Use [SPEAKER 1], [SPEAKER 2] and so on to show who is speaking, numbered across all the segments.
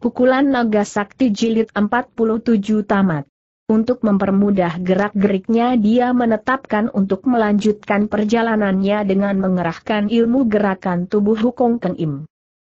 [SPEAKER 1] Pukulan Naga Sakti Jilid 47 tamat. Untuk mempermudah gerak-geriknya dia menetapkan untuk melanjutkan perjalanannya dengan mengerahkan ilmu gerakan tubuh Hukong Keng Im.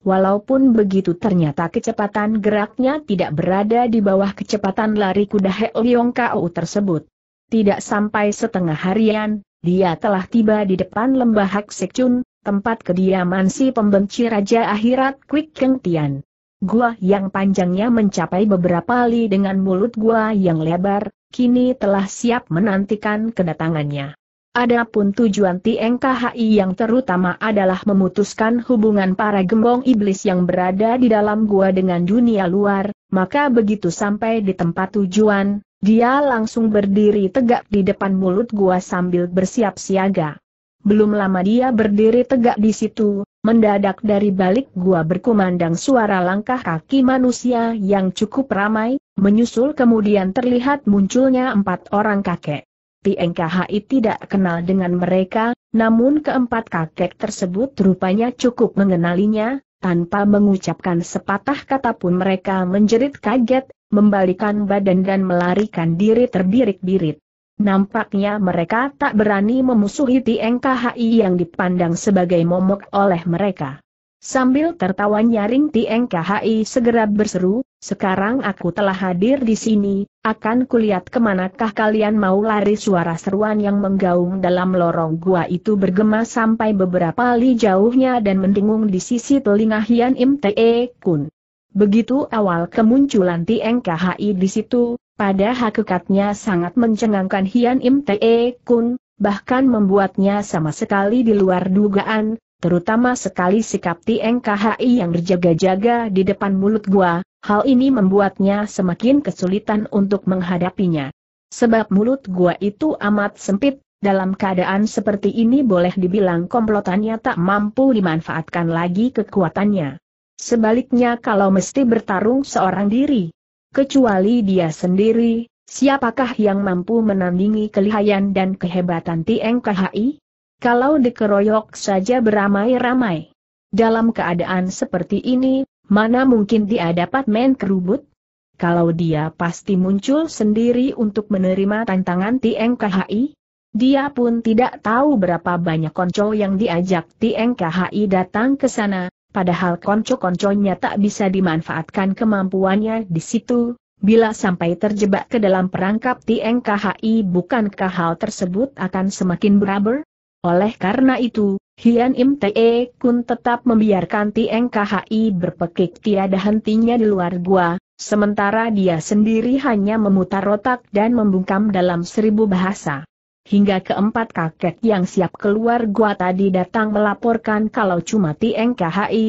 [SPEAKER 1] Walaupun begitu ternyata kecepatan geraknya tidak berada di bawah kecepatan lari kuda He Heoliong Kau tersebut. Tidak sampai setengah harian, dia telah tiba di depan lembah Hak Sekcun, tempat kediaman si pembenci Raja Akhirat Kwik Keng Tian. Gua yang panjangnya mencapai beberapa li dengan mulut gua yang lebar, kini telah siap menantikan kedatangannya. Adapun tujuan TNKHI yang terutama adalah memutuskan hubungan para gembong iblis yang berada di dalam gua dengan dunia luar, maka begitu sampai di tempat tujuan, dia langsung berdiri tegak di depan mulut gua sambil bersiap siaga. Belum lama dia berdiri tegak di situ, Mendadak dari balik gua berkumandang suara langkah kaki manusia yang cukup ramai, menyusul kemudian terlihat munculnya empat orang kakek. Tieng tidak kenal dengan mereka, namun keempat kakek tersebut rupanya cukup mengenalinya, tanpa mengucapkan sepatah kata pun mereka menjerit kaget, membalikan badan dan melarikan diri terbirik-birit. Nampaknya mereka tak berani memusuhi Tieng yang dipandang sebagai momok oleh mereka. Sambil tertawa nyaring Tieng segera berseru, sekarang aku telah hadir di sini, akan kulihat kemanakah kalian mau lari suara seruan yang menggaung dalam lorong gua itu bergema sampai beberapa li jauhnya dan mendengung di sisi telinga Hian Im Kun. Begitu awal kemunculan Tieng di situ, pada hakikatnya sangat mencengangkan Hian Im Te Kun, bahkan membuatnya sama sekali di luar dugaan, terutama sekali sikap Tieng KHI yang berjaga-jaga di depan mulut gua, hal ini membuatnya semakin kesulitan untuk menghadapinya. Sebab mulut gua itu amat sempit, dalam keadaan seperti ini boleh dibilang komplotannya tak mampu dimanfaatkan lagi kekuatannya. Sebaliknya kalau mesti bertarung seorang diri, Kecuali dia sendiri, siapakah yang mampu menandingi kelihayan dan kehebatan Tieng Kalau dikeroyok saja beramai-ramai. Dalam keadaan seperti ini, mana mungkin dia dapat main kerubut? Kalau dia pasti muncul sendiri untuk menerima tantangan Tieng Dia pun tidak tahu berapa banyak konco yang diajak TNKHI datang ke sana, padahal konco-konconya tak bisa dimanfaatkan kemampuannya di situ, bila sampai terjebak ke dalam perangkap TNKHI bukankah hal tersebut akan semakin beraber? Oleh karena itu, Hian Im Te Kun tetap membiarkan TNKHI berpekik tiada hentinya di luar gua, sementara dia sendiri hanya memutar otak dan membungkam dalam seribu bahasa. Hingga keempat kakek yang siap keluar gua tadi datang melaporkan kalau cuma Tieng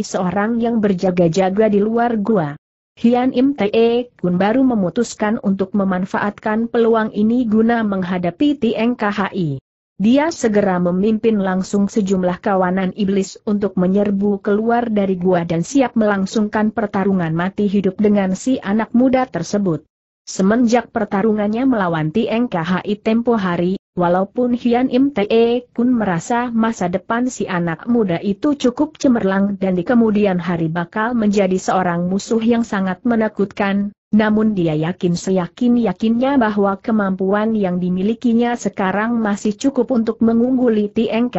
[SPEAKER 1] seorang yang berjaga-jaga di luar gua. Hian Im Te Kun baru memutuskan untuk memanfaatkan peluang ini guna menghadapi Tieng Dia segera memimpin langsung sejumlah kawanan iblis untuk menyerbu keluar dari gua dan siap melangsungkan pertarungan mati hidup dengan si anak muda tersebut. Semenjak pertarungannya melawan Tieng tempo hari, Walaupun Hian Im Te e Kun merasa masa depan si anak muda itu cukup cemerlang dan di kemudian hari bakal menjadi seorang musuh yang sangat menakutkan, namun dia yakin seyakin-yakinnya bahwa kemampuan yang dimilikinya sekarang masih cukup untuk mengungguli Tieng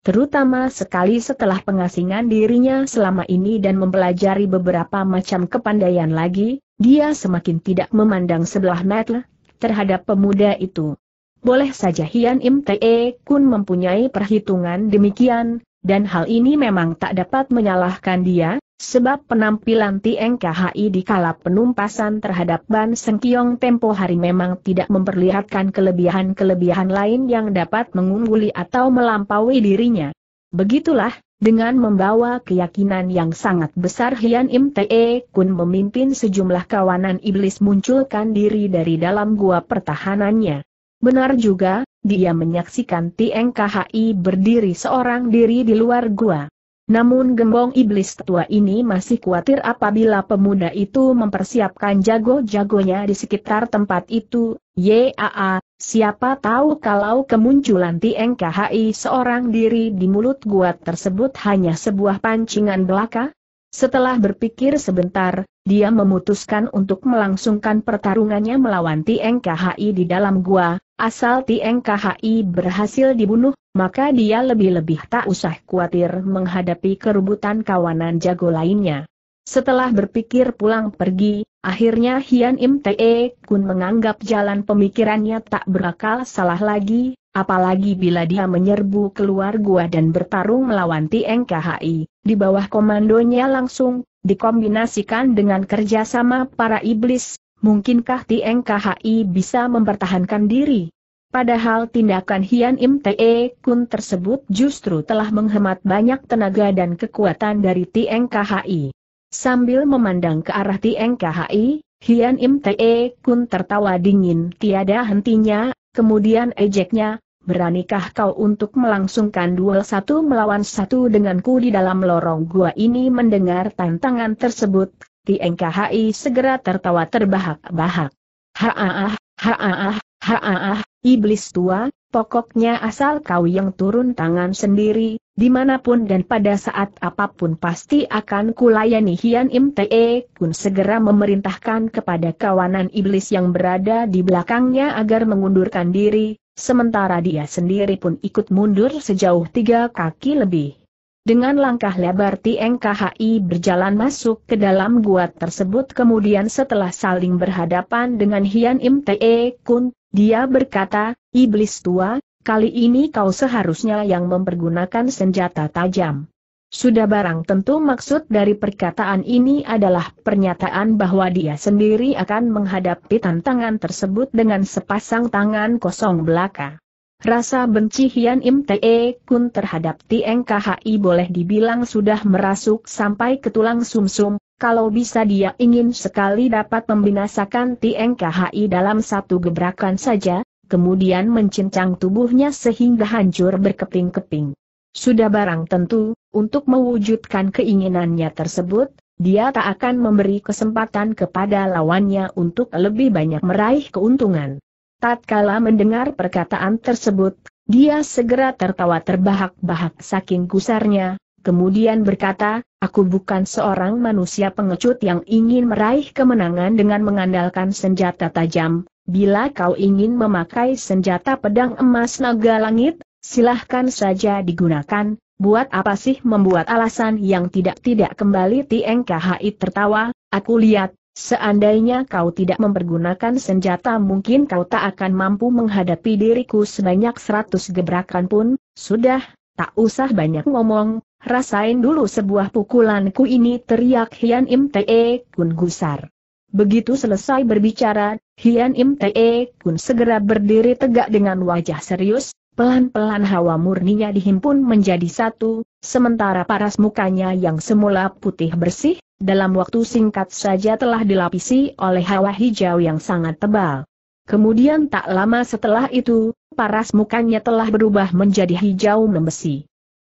[SPEAKER 1] terutama sekali setelah pengasingan dirinya selama ini dan mempelajari beberapa macam kepandaian lagi, dia semakin tidak memandang sebelah mata terhadap pemuda itu boleh saja Hian Im Te Kun mempunyai perhitungan demikian, dan hal ini memang tak dapat menyalahkan dia, Sebab penampilan Tieng KHI di kala penumpasan terhadap Ban Sengkiong tempo hari memang tidak memperlihatkan kelebihan-kelebihan lain yang dapat mengungguli atau melampaui dirinya. Begitulah, dengan membawa keyakinan yang sangat besar Hian Im Te Kun memimpin sejumlah kawanan iblis munculkan diri dari dalam gua pertahanannya. Benar juga, dia menyaksikan Tieng berdiri seorang diri di luar gua. Namun gembong iblis tua ini masih khawatir apabila pemuda itu mempersiapkan jago-jagonya di sekitar tempat itu, yaa, siapa tahu kalau kemunculan TNKHI seorang diri di mulut gua tersebut hanya sebuah pancingan belaka? Setelah berpikir sebentar, dia memutuskan untuk melangsungkan pertarungannya melawan Tieng KHI di dalam gua, asal Tieng KHI berhasil dibunuh, maka dia lebih-lebih tak usah khawatir menghadapi kerubutan kawanan jago lainnya. Setelah berpikir pulang pergi, akhirnya Hian Im Te Kun menganggap jalan pemikirannya tak berakal salah lagi, apalagi bila dia menyerbu keluar gua dan bertarung melawan Tieng KHI, di bawah komandonya langsung, dikombinasikan dengan kerjasama para iblis, mungkinkah Tieng KHI bisa mempertahankan diri? Padahal tindakan Hian Im Te Kun tersebut justru telah menghemat banyak tenaga dan kekuatan dari KHI. Sambil memandang ke arah Tieng KHI, Hian Im Te e Kun tertawa dingin tiada hentinya, kemudian ejeknya, Beranikah kau untuk melangsungkan duel satu melawan satu denganku di dalam lorong gua ini mendengar tantangan tersebut? Tieng segera tertawa terbahak-bahak. Haa, haa, haa, iblis tua, Pokoknya asal kau yang turun tangan sendiri, dimanapun dan pada saat apapun pasti akan kulayani Hian Im Te Kun e, segera memerintahkan kepada kawanan iblis yang berada di belakangnya agar mengundurkan diri, sementara dia sendiri pun ikut mundur sejauh tiga kaki lebih. Dengan langkah lebar TNKHI berjalan masuk ke dalam gua tersebut kemudian setelah saling berhadapan dengan Hian Im Te e, Kun, dia berkata, Iblis tua, kali ini kau seharusnya yang mempergunakan senjata tajam. Sudah barang tentu maksud dari perkataan ini adalah pernyataan bahwa dia sendiri akan menghadapi tantangan tersebut dengan sepasang tangan kosong belaka. Rasa benci Hian Im Te Kun terhadap Tieng KHI boleh dibilang sudah merasuk sampai ke tulang sumsum, -sum, kalau bisa dia ingin sekali dapat membinasakan TNKHI dalam satu gebrakan saja, kemudian mencincang tubuhnya sehingga hancur berkeping-keping. Sudah barang tentu, untuk mewujudkan keinginannya tersebut, dia tak akan memberi kesempatan kepada lawannya untuk lebih banyak meraih keuntungan. Tatkala mendengar perkataan tersebut, dia segera tertawa terbahak-bahak saking gusarnya, Kemudian berkata, aku bukan seorang manusia pengecut yang ingin meraih kemenangan dengan mengandalkan senjata tajam. Bila kau ingin memakai senjata pedang emas naga langit, silahkan saja digunakan. Buat apa sih membuat alasan yang tidak-tidak kembali TNKHI tertawa, aku lihat, seandainya kau tidak mempergunakan senjata mungkin kau tak akan mampu menghadapi diriku sebanyak seratus gebrakan pun, sudah, tak usah banyak ngomong, Rasain dulu sebuah pukulanku ini teriak Hian Im Te e Kun gusar. Begitu selesai berbicara, Hian Im Te e Kun segera berdiri tegak dengan wajah serius, pelan-pelan hawa murninya dihimpun menjadi satu, sementara paras mukanya yang semula putih bersih, dalam waktu singkat saja telah dilapisi oleh hawa hijau yang sangat tebal. Kemudian tak lama setelah itu, paras mukanya telah berubah menjadi hijau membesi.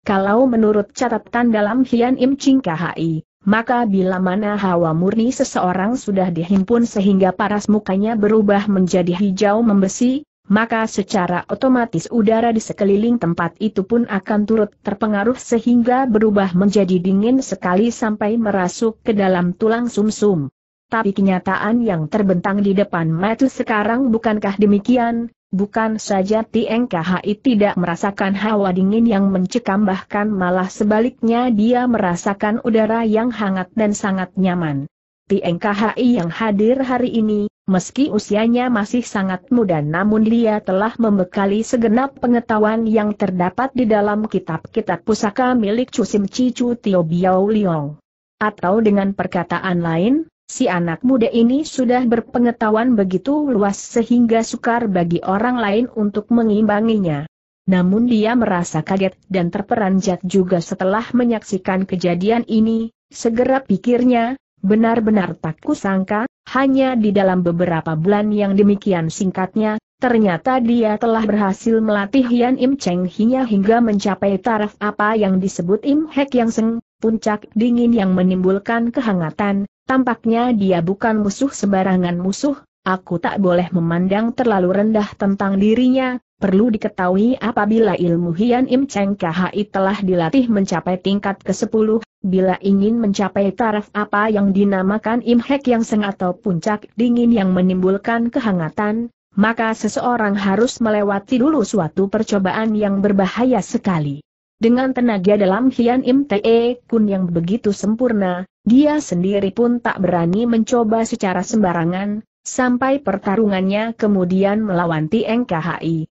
[SPEAKER 1] Kalau menurut catatan dalam Hian Im Ching KHI, maka bila mana hawa murni seseorang sudah dihimpun sehingga paras mukanya berubah menjadi hijau membesi, maka secara otomatis udara di sekeliling tempat itu pun akan turut terpengaruh sehingga berubah menjadi dingin sekali sampai merasuk ke dalam tulang sumsum. -sum tapi kenyataan yang terbentang di depan mata sekarang bukankah demikian? Bukan saja TNKHI tidak merasakan hawa dingin yang mencekam bahkan malah sebaliknya dia merasakan udara yang hangat dan sangat nyaman. TNKHI yang hadir hari ini, meski usianya masih sangat muda namun dia telah membekali segenap pengetahuan yang terdapat di dalam kitab-kitab pusaka milik Cusim Cicu Tio Biao Liong. Atau dengan perkataan lain, Si anak muda ini sudah berpengetahuan begitu luas sehingga sukar bagi orang lain untuk mengimbanginya. Namun dia merasa kaget dan terperanjat juga setelah menyaksikan kejadian ini, segera pikirnya, benar-benar tak kusangka, hanya di dalam beberapa bulan yang demikian singkatnya, ternyata dia telah berhasil melatih Yan Im Cheng Hinya hingga mencapai taraf apa yang disebut Im Hek Yang Seng, puncak dingin yang menimbulkan kehangatan, Tampaknya dia bukan musuh sembarangan musuh, aku tak boleh memandang terlalu rendah tentang dirinya, perlu diketahui apabila ilmu Hian Im Cheng KHI telah dilatih mencapai tingkat ke-10, bila ingin mencapai taraf apa yang dinamakan Im imhek yang seng atau puncak dingin yang menimbulkan kehangatan, maka seseorang harus melewati dulu suatu percobaan yang berbahaya sekali. Dengan tenaga dalam Hian Im Te Kun yang begitu sempurna, dia sendiri pun tak berani mencoba secara sembarangan, sampai pertarungannya kemudian melawan Tieng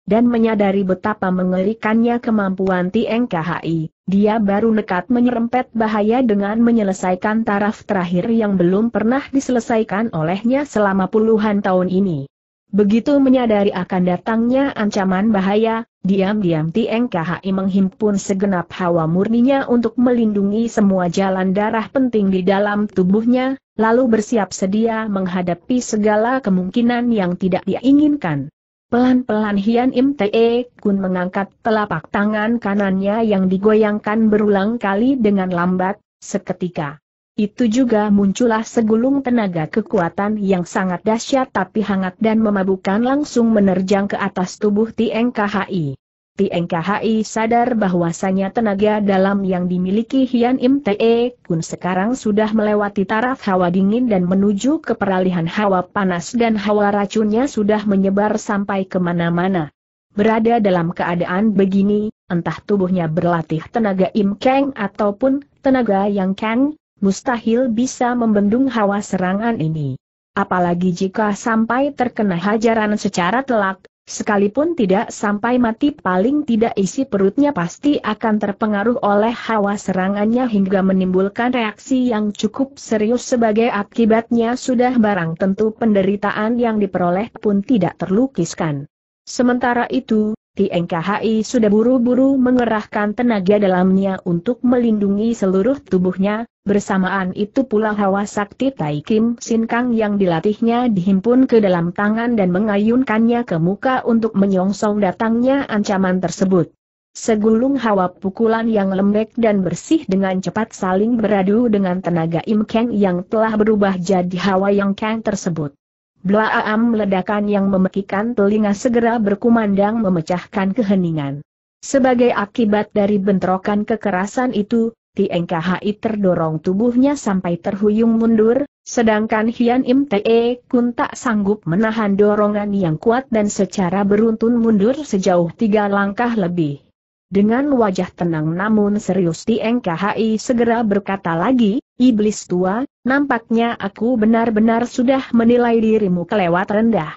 [SPEAKER 1] dan menyadari betapa mengerikannya kemampuan Tieng dia baru nekat menyerempet bahaya dengan menyelesaikan taraf terakhir yang belum pernah diselesaikan olehnya selama puluhan tahun ini. Begitu menyadari akan datangnya ancaman bahaya, Diam-diam TNKHI menghimpun segenap hawa murninya untuk melindungi semua jalan darah penting di dalam tubuhnya, lalu bersiap sedia menghadapi segala kemungkinan yang tidak diinginkan. Pelan-pelan Hian Im Te Kun mengangkat telapak tangan kanannya yang digoyangkan berulang kali dengan lambat, seketika. Itu juga muncullah segulung tenaga kekuatan yang sangat dahsyat tapi hangat dan memabukkan langsung menerjang ke atas tubuh TNKHI. TNKHI sadar bahwasanya tenaga dalam yang dimiliki Hian Im Kun e sekarang sudah melewati taraf hawa dingin dan menuju ke peralihan hawa panas dan hawa racunnya sudah menyebar sampai kemana-mana. Berada dalam keadaan begini, entah tubuhnya berlatih tenaga Im Kang ataupun tenaga Yang Kang, mustahil bisa membendung hawa serangan ini. Apalagi jika sampai terkena hajaran secara telak, sekalipun tidak sampai mati paling tidak isi perutnya pasti akan terpengaruh oleh hawa serangannya hingga menimbulkan reaksi yang cukup serius sebagai akibatnya sudah barang tentu penderitaan yang diperoleh pun tidak terlukiskan. Sementara itu, Tieng sudah buru-buru mengerahkan tenaga dalamnya untuk melindungi seluruh tubuhnya, bersamaan itu pula hawa sakti Tai Kim Sin Kang yang dilatihnya dihimpun ke dalam tangan dan mengayunkannya ke muka untuk menyongsong datangnya ancaman tersebut. Segulung hawa pukulan yang lembek dan bersih dengan cepat saling beradu dengan tenaga Im Kang yang telah berubah jadi hawa yang Kang tersebut. Blaam ledakan yang memekikan telinga segera berkumandang memecahkan keheningan. Sebagai akibat dari bentrokan kekerasan itu, Tieng terdorong tubuhnya sampai terhuyung mundur, sedangkan Hian Im Te Kun tak sanggup menahan dorongan yang kuat dan secara beruntun mundur sejauh tiga langkah lebih. Dengan wajah tenang namun serius TNKHI segera berkata lagi, Iblis tua, nampaknya aku benar-benar sudah menilai dirimu kelewat rendah.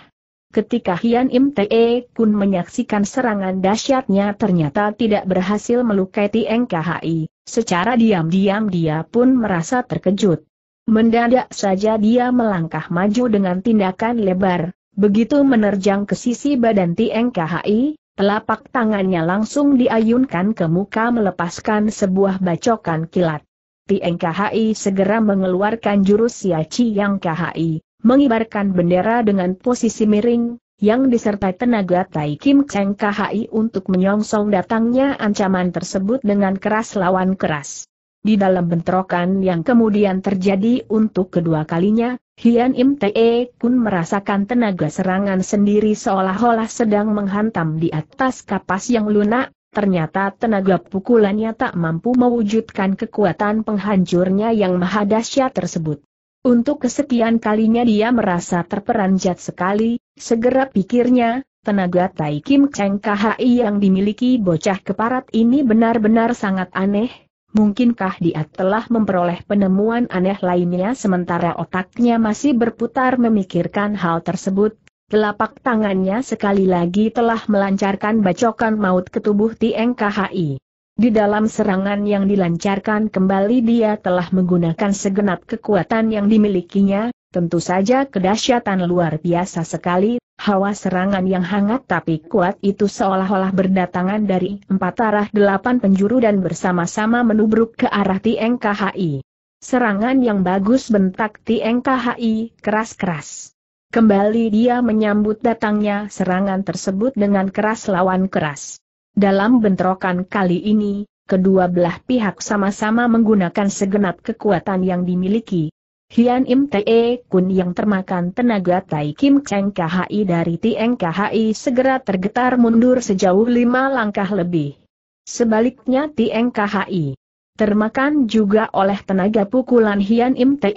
[SPEAKER 1] Ketika Hian Im Te Kun menyaksikan serangan dahsyatnya ternyata tidak berhasil melukai TNKHI, secara diam-diam dia pun merasa terkejut. Mendadak saja dia melangkah maju dengan tindakan lebar, begitu menerjang ke sisi badan TNKHI, Telapak tangannya langsung diayunkan ke muka melepaskan sebuah bacokan kilat. TNKHI segera mengeluarkan jurus Yaci Yang KHI, mengibarkan bendera dengan posisi miring, yang disertai tenaga Tai Kim Cheng KHI untuk menyongsong datangnya ancaman tersebut dengan keras lawan keras. Di dalam bentrokan yang kemudian terjadi untuk kedua kalinya, Hian Im Te Kun merasakan tenaga serangan sendiri seolah-olah sedang menghantam di atas kapas yang lunak, ternyata tenaga pukulannya tak mampu mewujudkan kekuatan penghancurnya yang maha dahsyat tersebut. Untuk kesekian kalinya dia merasa terperanjat sekali, segera pikirnya, tenaga Tai Kim Cheng KHI yang dimiliki bocah keparat ini benar-benar sangat aneh, Mungkinkah dia telah memperoleh penemuan aneh lainnya sementara otaknya masih berputar memikirkan hal tersebut? Telapak tangannya sekali lagi telah melancarkan bacokan maut ke tubuh TNKHI. Di dalam serangan yang dilancarkan kembali dia telah menggunakan segenap kekuatan yang dimilikinya, tentu saja kedahsyatan luar biasa sekali, Hawa serangan yang hangat tapi kuat itu seolah-olah berdatangan dari empat arah delapan penjuru dan bersama-sama menubruk ke arah TNKHI. Serangan yang bagus bentak TNKHI, keras-keras. Kembali dia menyambut datangnya serangan tersebut dengan keras lawan keras. Dalam bentrokan kali ini, kedua belah pihak sama-sama menggunakan segenap kekuatan yang dimiliki, Hian Im Te Kun yang termakan tenaga Tai Kim Cheng KHI dari Tieng KHI segera tergetar mundur sejauh lima langkah lebih. Sebaliknya Tieng KHI termakan juga oleh tenaga pukulan Hian Im Te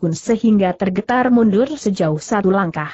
[SPEAKER 1] Kun sehingga tergetar mundur sejauh satu langkah.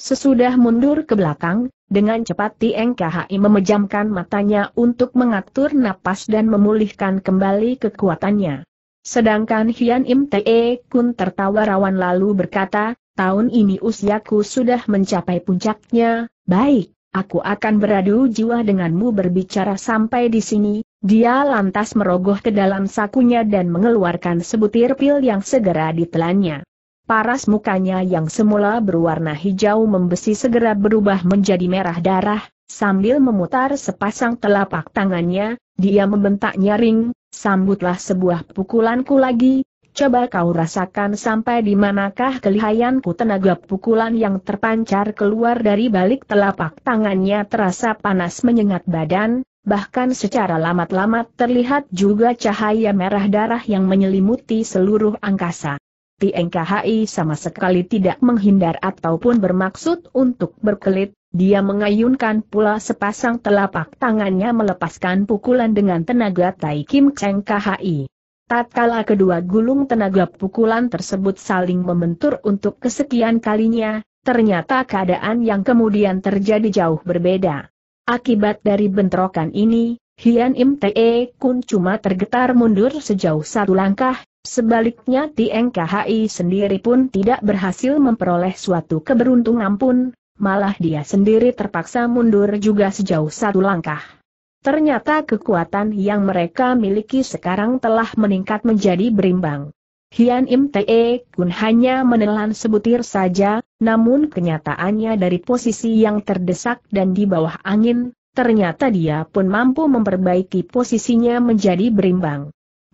[SPEAKER 1] Sesudah mundur ke belakang, dengan cepat Tieng KHI memejamkan matanya untuk mengatur napas dan memulihkan kembali kekuatannya. Sedangkan Hian Im Te Kun tertawa rawan lalu berkata, tahun ini usiaku sudah mencapai puncaknya, baik, aku akan beradu jiwa denganmu berbicara sampai di sini, dia lantas merogoh ke dalam sakunya dan mengeluarkan sebutir pil yang segera ditelannya. Paras mukanya yang semula berwarna hijau membesi segera berubah menjadi merah darah, Sambil memutar sepasang telapak tangannya, dia membentak nyaring, sambutlah sebuah pukulanku lagi, coba kau rasakan sampai di manakah kelihayanku tenaga pukulan yang terpancar keluar dari balik telapak tangannya terasa panas menyengat badan, bahkan secara lamat-lamat terlihat juga cahaya merah darah yang menyelimuti seluruh angkasa. TNKHI sama sekali tidak menghindar ataupun bermaksud untuk berkelit, dia mengayunkan pula sepasang telapak tangannya melepaskan pukulan dengan tenaga Tai Kim Cheng KHI. Tatkala kedua gulung tenaga pukulan tersebut saling membentur untuk kesekian kalinya, ternyata keadaan yang kemudian terjadi jauh berbeda. Akibat dari bentrokan ini, Hian Im Te Kun cuma tergetar mundur sejauh satu langkah, Sebaliknya TNKHI sendiri pun tidak berhasil memperoleh suatu keberuntungan pun, malah dia sendiri terpaksa mundur juga sejauh satu langkah. Ternyata kekuatan yang mereka miliki sekarang telah meningkat menjadi berimbang. Hian Im Te Kun hanya menelan sebutir saja, namun kenyataannya dari posisi yang terdesak dan di bawah angin, ternyata dia pun mampu memperbaiki posisinya menjadi berimbang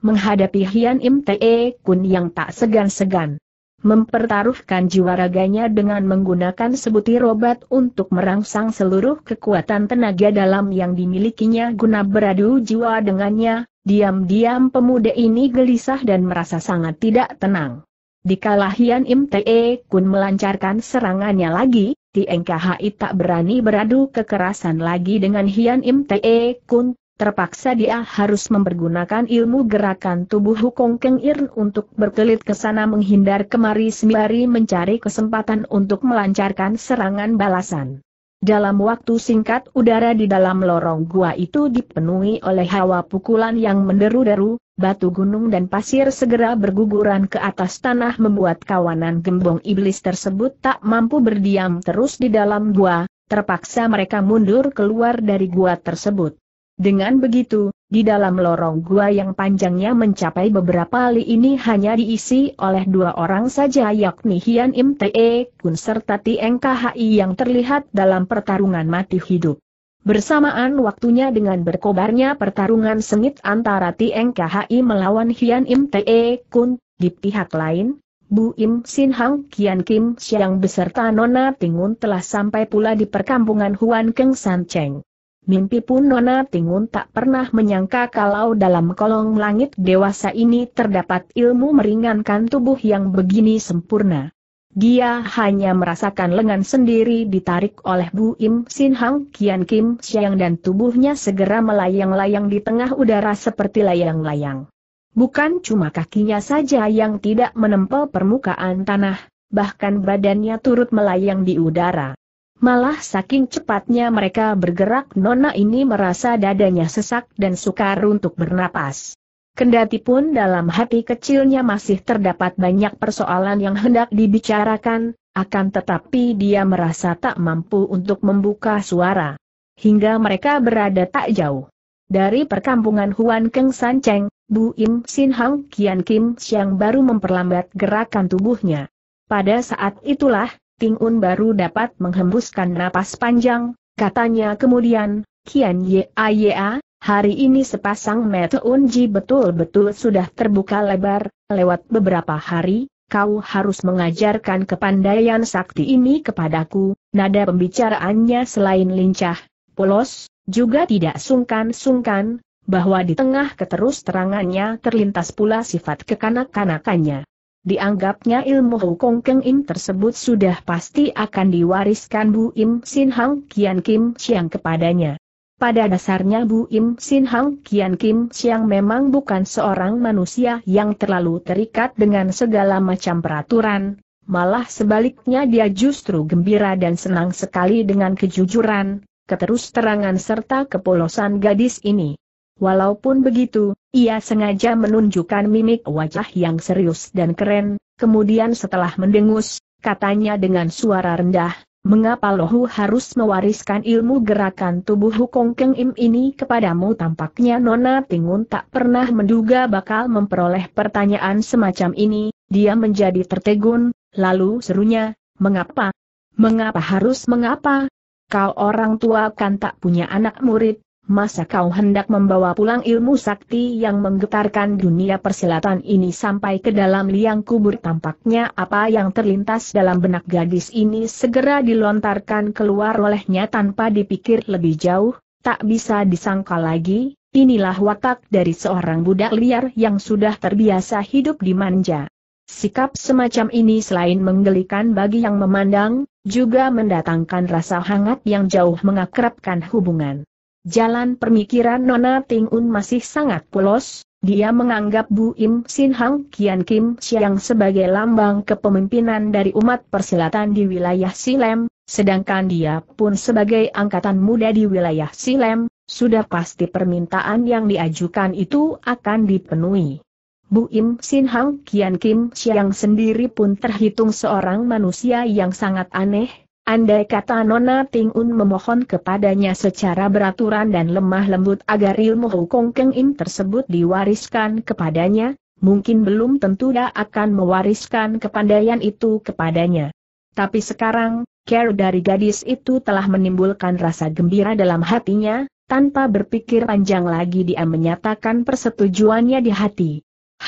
[SPEAKER 1] menghadapi Hian Im Te Kun yang tak segan-segan. Mempertaruhkan jiwa raganya dengan menggunakan sebutir obat untuk merangsang seluruh kekuatan tenaga dalam yang dimilikinya guna beradu jiwa dengannya, diam-diam pemuda ini gelisah dan merasa sangat tidak tenang. Dikala Hian Im Te Kun melancarkan serangannya lagi, Tieng Khai tak berani beradu kekerasan lagi dengan Hian Im Te Kun, Terpaksa dia harus mempergunakan ilmu gerakan tubuh Hukong Keng Irn untuk berkelit ke sana menghindar kemari sembari mencari kesempatan untuk melancarkan serangan balasan. Dalam waktu singkat udara di dalam lorong gua itu dipenuhi oleh hawa pukulan yang menderu-deru, batu gunung dan pasir segera berguguran ke atas tanah membuat kawanan gembong iblis tersebut tak mampu berdiam terus di dalam gua, terpaksa mereka mundur keluar dari gua tersebut. Dengan begitu, di dalam lorong gua yang panjangnya mencapai beberapa li ini hanya diisi oleh dua orang saja yakni Hian Im Te Kun serta Tieng KHI yang terlihat dalam pertarungan mati hidup. Bersamaan waktunya dengan berkobarnya pertarungan sengit antara Tieng KHI melawan Hian Im Te Kun, di pihak lain, Bu Im Sin Hang Kian Kim Siang beserta Nona Tingun telah sampai pula di perkampungan Huan Keng San Cheng. Mimpi pun Nona Tingun tak pernah menyangka kalau dalam kolong langit dewasa ini terdapat ilmu meringankan tubuh yang begini sempurna. Dia hanya merasakan lengan sendiri ditarik oleh Bu Im Sin Hang Kian Kim Siang dan tubuhnya segera melayang-layang di tengah udara seperti layang-layang. Bukan cuma kakinya saja yang tidak menempel permukaan tanah, bahkan badannya turut melayang di udara. Malah saking cepatnya mereka bergerak Nona ini merasa dadanya sesak dan sukar untuk bernapas. Kendati pun dalam hati kecilnya masih terdapat banyak persoalan yang hendak dibicarakan, akan tetapi dia merasa tak mampu untuk membuka suara. Hingga mereka berada tak jauh. Dari perkampungan Huan Keng San Cheng, Bu Im Sin Hang Kian Kim Siang baru memperlambat gerakan tubuhnya. Pada saat itulah, Ting Un baru dapat menghembuskan napas panjang, katanya kemudian, Kian Ye A, hari ini sepasang mata Unji betul-betul sudah terbuka lebar, lewat beberapa hari, kau harus mengajarkan kepandaian sakti ini kepadaku, nada pembicaraannya selain lincah, polos, juga tidak sungkan-sungkan, bahwa di tengah keterus terangannya terlintas pula sifat kekanak-kanakannya. Dianggapnya ilmu Hukong Keng Im tersebut sudah pasti akan diwariskan Bu Im Sin Hang Kian Kim Siang kepadanya. Pada dasarnya Bu Im Sin Hang Kian Kim Siang memang bukan seorang manusia yang terlalu terikat dengan segala macam peraturan, malah sebaliknya dia justru gembira dan senang sekali dengan kejujuran, keterusterangan serta kepolosan gadis ini. Walaupun begitu, ia sengaja menunjukkan mimik wajah yang serius dan keren, kemudian setelah mendengus, katanya dengan suara rendah, mengapa Lohu harus mewariskan ilmu gerakan tubuh Hukong Keng Im ini kepadamu tampaknya Nona Tingun tak pernah menduga bakal memperoleh pertanyaan semacam ini, dia menjadi tertegun, lalu serunya, mengapa? Mengapa harus mengapa? Kau orang tua kan tak punya anak murid, masa kau hendak membawa pulang ilmu sakti yang menggetarkan dunia persilatan ini sampai ke dalam liang kubur tampaknya apa yang terlintas dalam benak gadis ini segera dilontarkan keluar olehnya tanpa dipikir lebih jauh, tak bisa disangka lagi, inilah watak dari seorang budak liar yang sudah terbiasa hidup di manja. Sikap semacam ini selain menggelikan bagi yang memandang, juga mendatangkan rasa hangat yang jauh mengakrabkan hubungan. Jalan pemikiran Nona Tingun masih sangat polos, dia menganggap Bu Im Sin Hang Kian Kim Siang sebagai lambang kepemimpinan dari umat persilatan di wilayah Silem, sedangkan dia pun sebagai angkatan muda di wilayah Silem, sudah pasti permintaan yang diajukan itu akan dipenuhi. Bu Im Sin Hang Kian Kim Siang sendiri pun terhitung seorang manusia yang sangat aneh, Andai kata Nona Ting Un memohon kepadanya secara beraturan dan lemah lembut agar ilmu Hukong Keng Im tersebut diwariskan kepadanya, mungkin belum tentu dia akan mewariskan kepandaian itu kepadanya. Tapi sekarang, care dari gadis itu telah menimbulkan rasa gembira dalam hatinya, tanpa berpikir panjang lagi dia menyatakan persetujuannya di hati.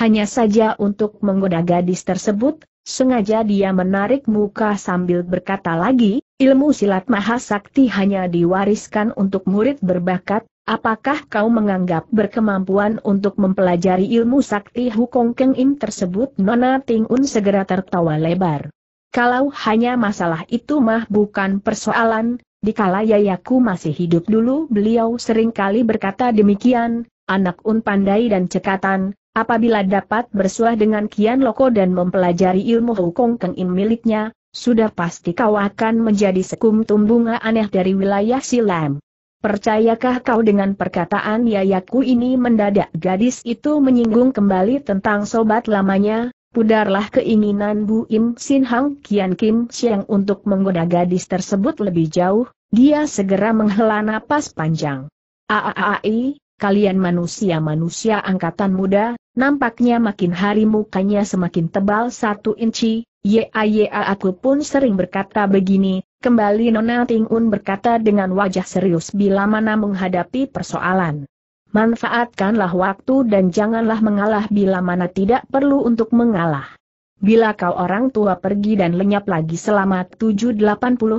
[SPEAKER 1] Hanya saja untuk menggoda gadis tersebut, Sengaja dia menarik muka sambil berkata lagi, ilmu silat mahasakti hanya diwariskan untuk murid berbakat, apakah kau menganggap berkemampuan untuk mempelajari ilmu sakti Hukong Keng Im tersebut? Nona Ting Un segera tertawa lebar. Kalau hanya masalah itu mah bukan persoalan, dikala yayaku masih hidup dulu beliau seringkali berkata demikian, anak un pandai dan cekatan, Apabila dapat bersuah dengan Kian Loko dan mempelajari ilmu hukum Keng miliknya, sudah pasti kau akan menjadi sekum tumbunga aneh dari wilayah Silam. Percayakah kau dengan perkataan yayaku ini mendadak gadis itu menyinggung kembali tentang sobat lamanya, pudarlah keinginan Bu Im Sin Hang Kian Kim Siang untuk menggoda gadis tersebut lebih jauh, dia segera menghela napas panjang. Aaai, kalian manusia-manusia angkatan muda, Nampaknya makin hari mukanya semakin tebal satu inci, ya ya aku pun sering berkata begini, kembali Nona Ting berkata dengan wajah serius bila mana menghadapi persoalan. Manfaatkanlah waktu dan janganlah mengalah bila mana tidak perlu untuk mengalah. Bila kau orang tua pergi dan lenyap lagi selama 7-80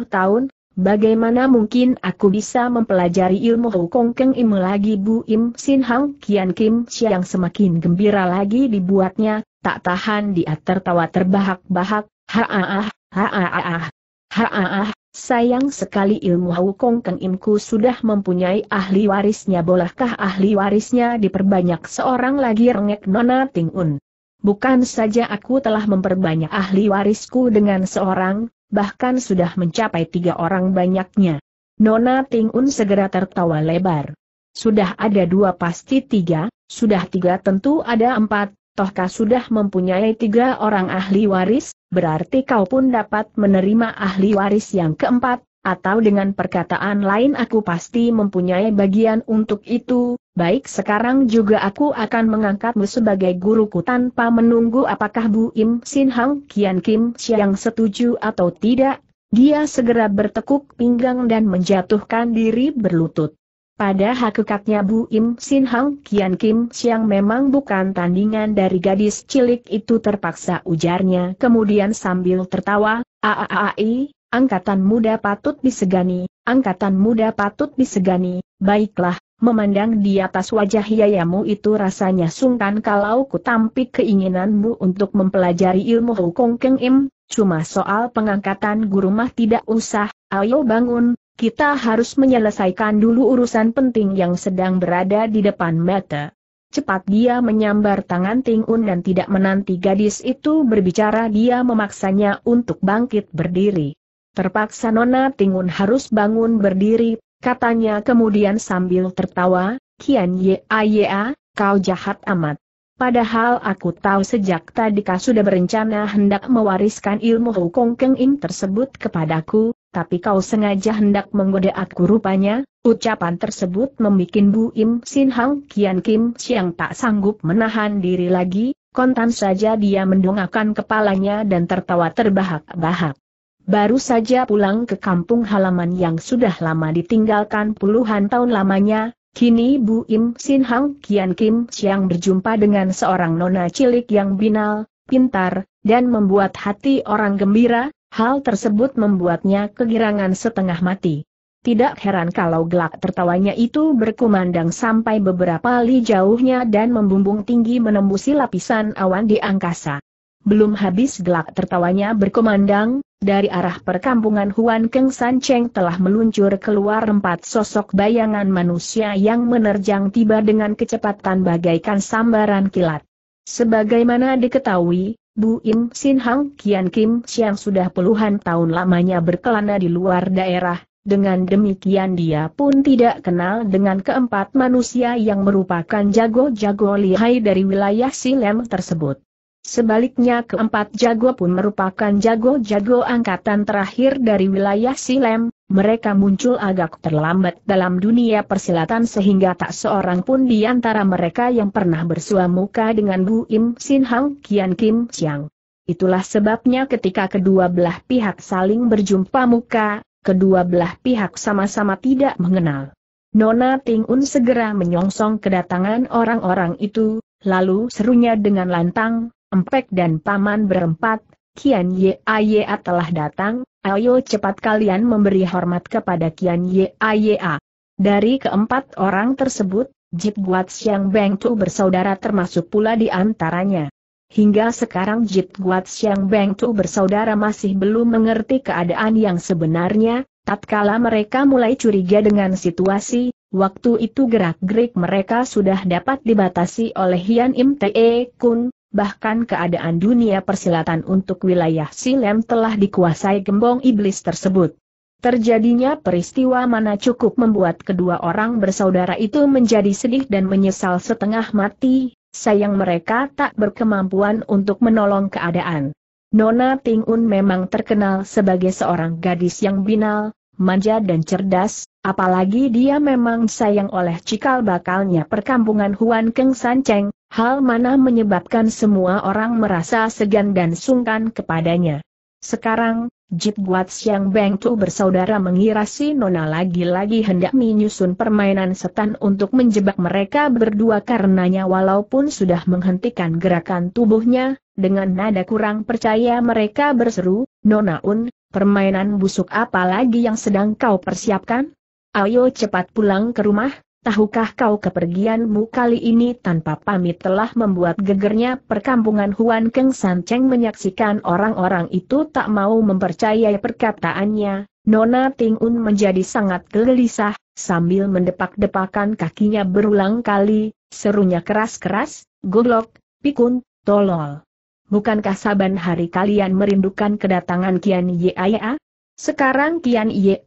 [SPEAKER 1] tahun, Bagaimana mungkin aku bisa mempelajari ilmu Hukong Keng Im lagi Bu Im Sin Hang Kian Kim Siang semakin gembira lagi dibuatnya, tak tahan dia tertawa terbahak-bahak, haaah, haaah, ah sayang sekali ilmu Hukong Keng Imku sudah mempunyai ahli warisnya bolehkah ahli warisnya diperbanyak seorang lagi rengek Nona Ting Un. Bukan saja aku telah memperbanyak ahli warisku dengan seorang, bahkan sudah mencapai tiga orang banyaknya. Nona Ting Un segera tertawa lebar. Sudah ada dua pasti tiga, sudah tiga tentu ada empat, tohkah sudah mempunyai tiga orang ahli waris, berarti kau pun dapat menerima ahli waris yang keempat, atau dengan perkataan lain aku pasti mempunyai bagian untuk itu, baik sekarang juga aku akan mengangkatmu sebagai guruku tanpa menunggu apakah Bu Im Sin Hang Kian Kim Siang setuju atau tidak, dia segera bertekuk pinggang dan menjatuhkan diri berlutut. Pada hakikatnya Bu Im Sin Hang Kian Kim Siang memang bukan tandingan dari gadis cilik itu terpaksa ujarnya kemudian sambil tertawa, aaai, Angkatan muda patut disegani, angkatan muda patut disegani, baiklah, memandang di atas wajah Yayamu itu rasanya sungkan kalau ku tampik keinginanmu untuk mempelajari ilmu hukum Keng Im, cuma soal pengangkatan guru mah tidak usah, ayo bangun, kita harus menyelesaikan dulu urusan penting yang sedang berada di depan mata. Cepat dia menyambar tangan Ting Un dan tidak menanti gadis itu berbicara dia memaksanya untuk bangkit berdiri. Terpaksa Nona Tingun harus bangun berdiri, katanya kemudian sambil tertawa, Kian Yaya, ah ah, kau jahat amat. Padahal aku tahu sejak tadi kau sudah berencana hendak mewariskan ilmu Hukong Keng Im tersebut kepadaku, tapi kau sengaja hendak menggoda aku rupanya, ucapan tersebut membuat Bu Im Sin Hang Kian Kim Siang tak sanggup menahan diri lagi, kontan saja dia mendongakkan kepalanya dan tertawa terbahak-bahak baru saja pulang ke kampung halaman yang sudah lama ditinggalkan puluhan tahun lamanya, kini Bu Im Sin Hang Kian Kim siang berjumpa dengan seorang nona cilik yang binal, pintar, dan membuat hati orang gembira, hal tersebut membuatnya kegirangan setengah mati. Tidak heran kalau gelak tertawanya itu berkumandang sampai beberapa li jauhnya dan membumbung tinggi menembusi lapisan awan di angkasa. Belum habis gelak tertawanya berkumandang, dari arah perkampungan Huan Keng San Cheng telah meluncur keluar empat sosok bayangan manusia yang menerjang tiba dengan kecepatan bagaikan sambaran kilat. Sebagaimana diketahui, Bu Im Sin Hang Kian Kim Siang sudah puluhan tahun lamanya berkelana di luar daerah, dengan demikian dia pun tidak kenal dengan keempat manusia yang merupakan jago-jago lihai dari wilayah Silem tersebut. Sebaliknya keempat jago pun merupakan jago-jago angkatan terakhir dari wilayah Silem, mereka muncul agak terlambat dalam dunia persilatan sehingga tak seorang pun di antara mereka yang pernah bersua muka dengan Bu Im Sin Hang Kian Kim Siang. Itulah sebabnya ketika kedua belah pihak saling berjumpa muka, kedua belah pihak sama-sama tidak mengenal. Nona Ting Un segera menyongsong kedatangan orang-orang itu, lalu serunya dengan lantang, Empek dan Paman berempat, Kian Ye Yaya telah datang, ayo cepat kalian memberi hormat kepada Kian Ye A. Dari keempat orang tersebut, Jip Guat Siang Beng Tu bersaudara termasuk pula di antaranya. Hingga sekarang Jit Guat Siang Beng Tu bersaudara masih belum mengerti keadaan yang sebenarnya, tatkala mereka mulai curiga dengan situasi, waktu itu gerak-gerik mereka sudah dapat dibatasi oleh Hian Im Te e Kun, bahkan keadaan dunia persilatan untuk wilayah Silem telah dikuasai gembong iblis tersebut. Terjadinya peristiwa mana cukup membuat kedua orang bersaudara itu menjadi sedih dan menyesal setengah mati, sayang mereka tak berkemampuan untuk menolong keadaan. Nona Ting Un memang terkenal sebagai seorang gadis yang binal, manja dan cerdas, apalagi dia memang sayang oleh cikal bakalnya perkampungan Huan Keng San Cheng, Hal mana menyebabkan semua orang merasa segan dan sungkan kepadanya. Sekarang, Jip Guat Siang Beng Tu bersaudara mengira si Nona lagi-lagi hendak menyusun permainan setan untuk menjebak mereka berdua karenanya walaupun sudah menghentikan gerakan tubuhnya, dengan nada kurang percaya mereka berseru, Nona Un, permainan busuk apa lagi yang sedang kau persiapkan? Ayo cepat pulang ke rumah, Tahukah kau kepergianmu kali ini tanpa pamit telah membuat gegernya perkampungan Huan Keng San Cheng menyaksikan orang-orang itu tak mau mempercayai perkataannya, Nona Ting Un menjadi sangat gelisah, sambil mendepak-depakan kakinya berulang kali, serunya keras-keras, goblok, pikun, tolol. Bukankah saban hari kalian merindukan kedatangan Kian Yaya? Sekarang Kian Iya